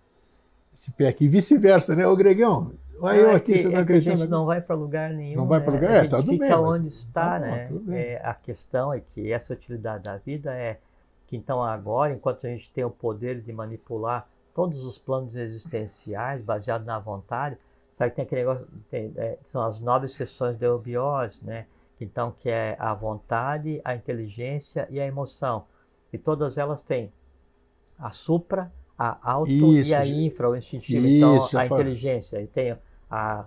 [SPEAKER 1] esse pé aqui. E vice-versa, né? Ô, Gregão, olha eu é aqui, tá é que, você não é acredita. A gente não
[SPEAKER 2] vai para lugar nenhum. Não vai né? para lugar? É, tá tudo bem. Fica onde está, tá bom, né? É, a questão é que essa utilidade da vida é que então agora, enquanto a gente tem o poder de manipular todos os planos existenciais baseados na vontade, sabe que tem aquele negócio, tem, é, são as nove sessões de eubiose, né? Então, que é a vontade, a inteligência e a emoção. E todas elas têm a supra, a auto isso, e a infra, o instintivo. Então, isso, então, a inteligência. E tem a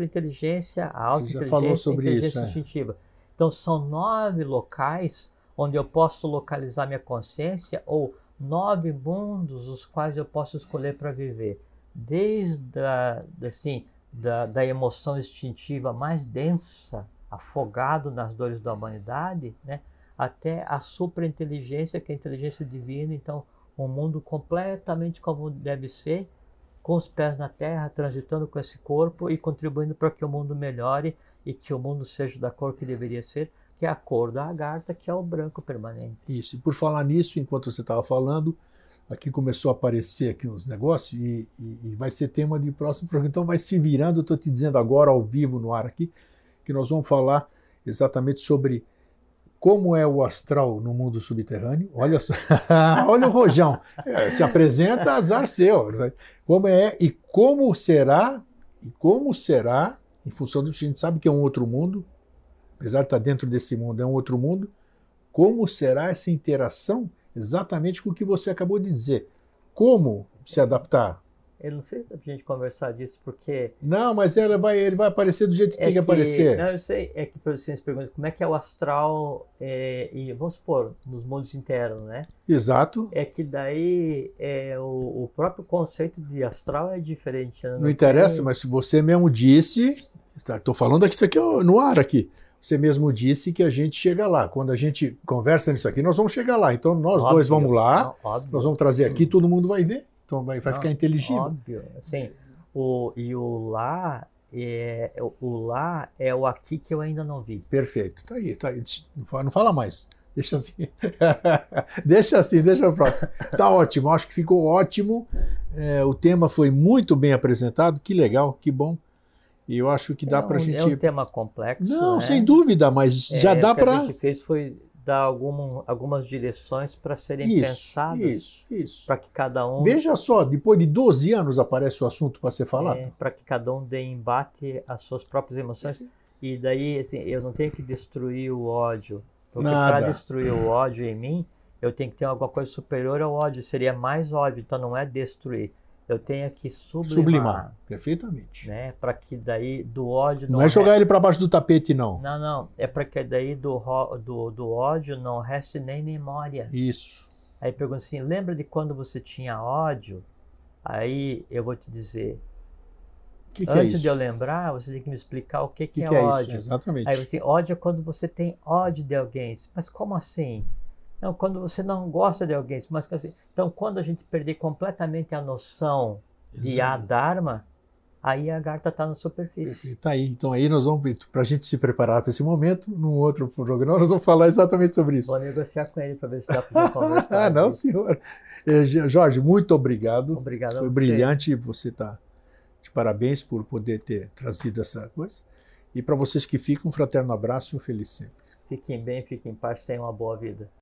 [SPEAKER 2] inteligência, a auto-inteligência e a inteligência isso, é. instintiva. É. Então, são nove locais onde eu posso localizar minha consciência, ou nove mundos os quais eu posso escolher para viver, desde a, assim, da, da emoção instintiva mais densa, afogado nas dores da humanidade, né? até a superinteligência, que é a inteligência divina, então um mundo completamente como deve ser, com os pés na terra, transitando com esse corpo e contribuindo para que o mundo melhore e que o mundo seja da cor que deveria ser, que é a cor da agarta, que é o branco permanente.
[SPEAKER 1] Isso. E por falar nisso, enquanto você estava falando, aqui começou a aparecer aqui uns negócios e, e, e vai ser tema de próximo programa. Então vai se virando, estou te dizendo agora ao vivo no ar aqui, que nós vamos falar exatamente sobre como é o astral no mundo subterrâneo. Olha só, [laughs] olha o rojão, é, se apresenta azar seu. Né? Como é e como será e como será em função do que a gente sabe que é um outro mundo, apesar de estar dentro desse mundo, é um outro mundo, como será essa interação exatamente com o que você acabou de dizer? Como se adaptar?
[SPEAKER 2] Eu não sei se a gente conversar disso, porque.
[SPEAKER 1] Não, mas ela vai, ele vai aparecer do jeito que é tem que, que aparecer. Não,
[SPEAKER 2] eu sei. É que para vocês perguntam como é que é o astral, é, e vamos supor, nos mundos internos, né? Exato. É que daí é, o, o, próprio conceito de astral é diferente. Não, né? não, interessa, tem...
[SPEAKER 1] mas se você mesmo disse. Estou tá, falando aqui, isso aqui é no ar aqui. Você mesmo disse que a gente chega lá. Quando a gente conversa nisso aqui, nós vamos chegar lá. Então nós óbvio, dois vamos lá, óbvio. nós vamos trazer aqui, todo mundo vai ver. Então vai, vai ficar inteligível. Óbvio,
[SPEAKER 2] sim. O, e o lá é, o lá é o aqui que eu ainda
[SPEAKER 1] não vi. Perfeito, tá aí, tá aí. Não fala mais. Deixa assim. [laughs] deixa assim, deixa o próximo. Tá ótimo, acho que ficou ótimo. É, o tema foi muito bem apresentado. Que legal, que bom. E eu acho que dá é para um, é gente. É um tema
[SPEAKER 2] complexo. Não, né? sem dúvida,
[SPEAKER 1] mas é, já dá para. O que a gente
[SPEAKER 2] fez foi dar algum, algumas direções para serem isso, pensadas. Isso, isso. Para que cada um. Veja
[SPEAKER 1] só, depois de 12 anos aparece o assunto para ser falado. É,
[SPEAKER 2] para que cada um dê embate às suas próprias emoções. E daí, assim, eu não tenho que destruir o ódio. Porque para destruir o ódio em mim, eu tenho que ter alguma coisa superior ao ódio. Seria mais ódio, então não é destruir eu tenho que sublimar. Sublimar, perfeitamente. Né? Para que daí do ódio não. É não é jogar ele
[SPEAKER 1] para baixo do tapete, não.
[SPEAKER 2] Não, não. É para que daí do, do, do ódio não reste nem memória. Isso. Aí pergunta assim: lembra de quando você tinha ódio? Aí eu vou te dizer. Que que é Antes é de eu lembrar, você tem que me explicar o que, que, é, é ódio. Isso? Exatamente. Aí você ódio é quando você tem ódio de alguém. Mas como assim? Então, quando você não gosta de alguém, mas assim, então quando a gente perder completamente a noção Exato. de adharma, aí a garta está na superfície.
[SPEAKER 1] Está aí. Então aí nós vamos, para a gente se preparar para esse momento, num outro programa nós vamos falar exatamente sobre isso. Vou
[SPEAKER 2] negociar com ele para ver se dá para
[SPEAKER 1] [laughs] conversar. ah, não, aqui. senhor. É, Jorge, muito obrigado. Obrigado. Foi você. brilhante você estar. Tá de parabéns por poder ter trazido essa coisa. E para vocês que ficam, um fraterno abraço e um feliz sempre.
[SPEAKER 2] Fiquem bem, fiquem em paz, tenham uma boa vida.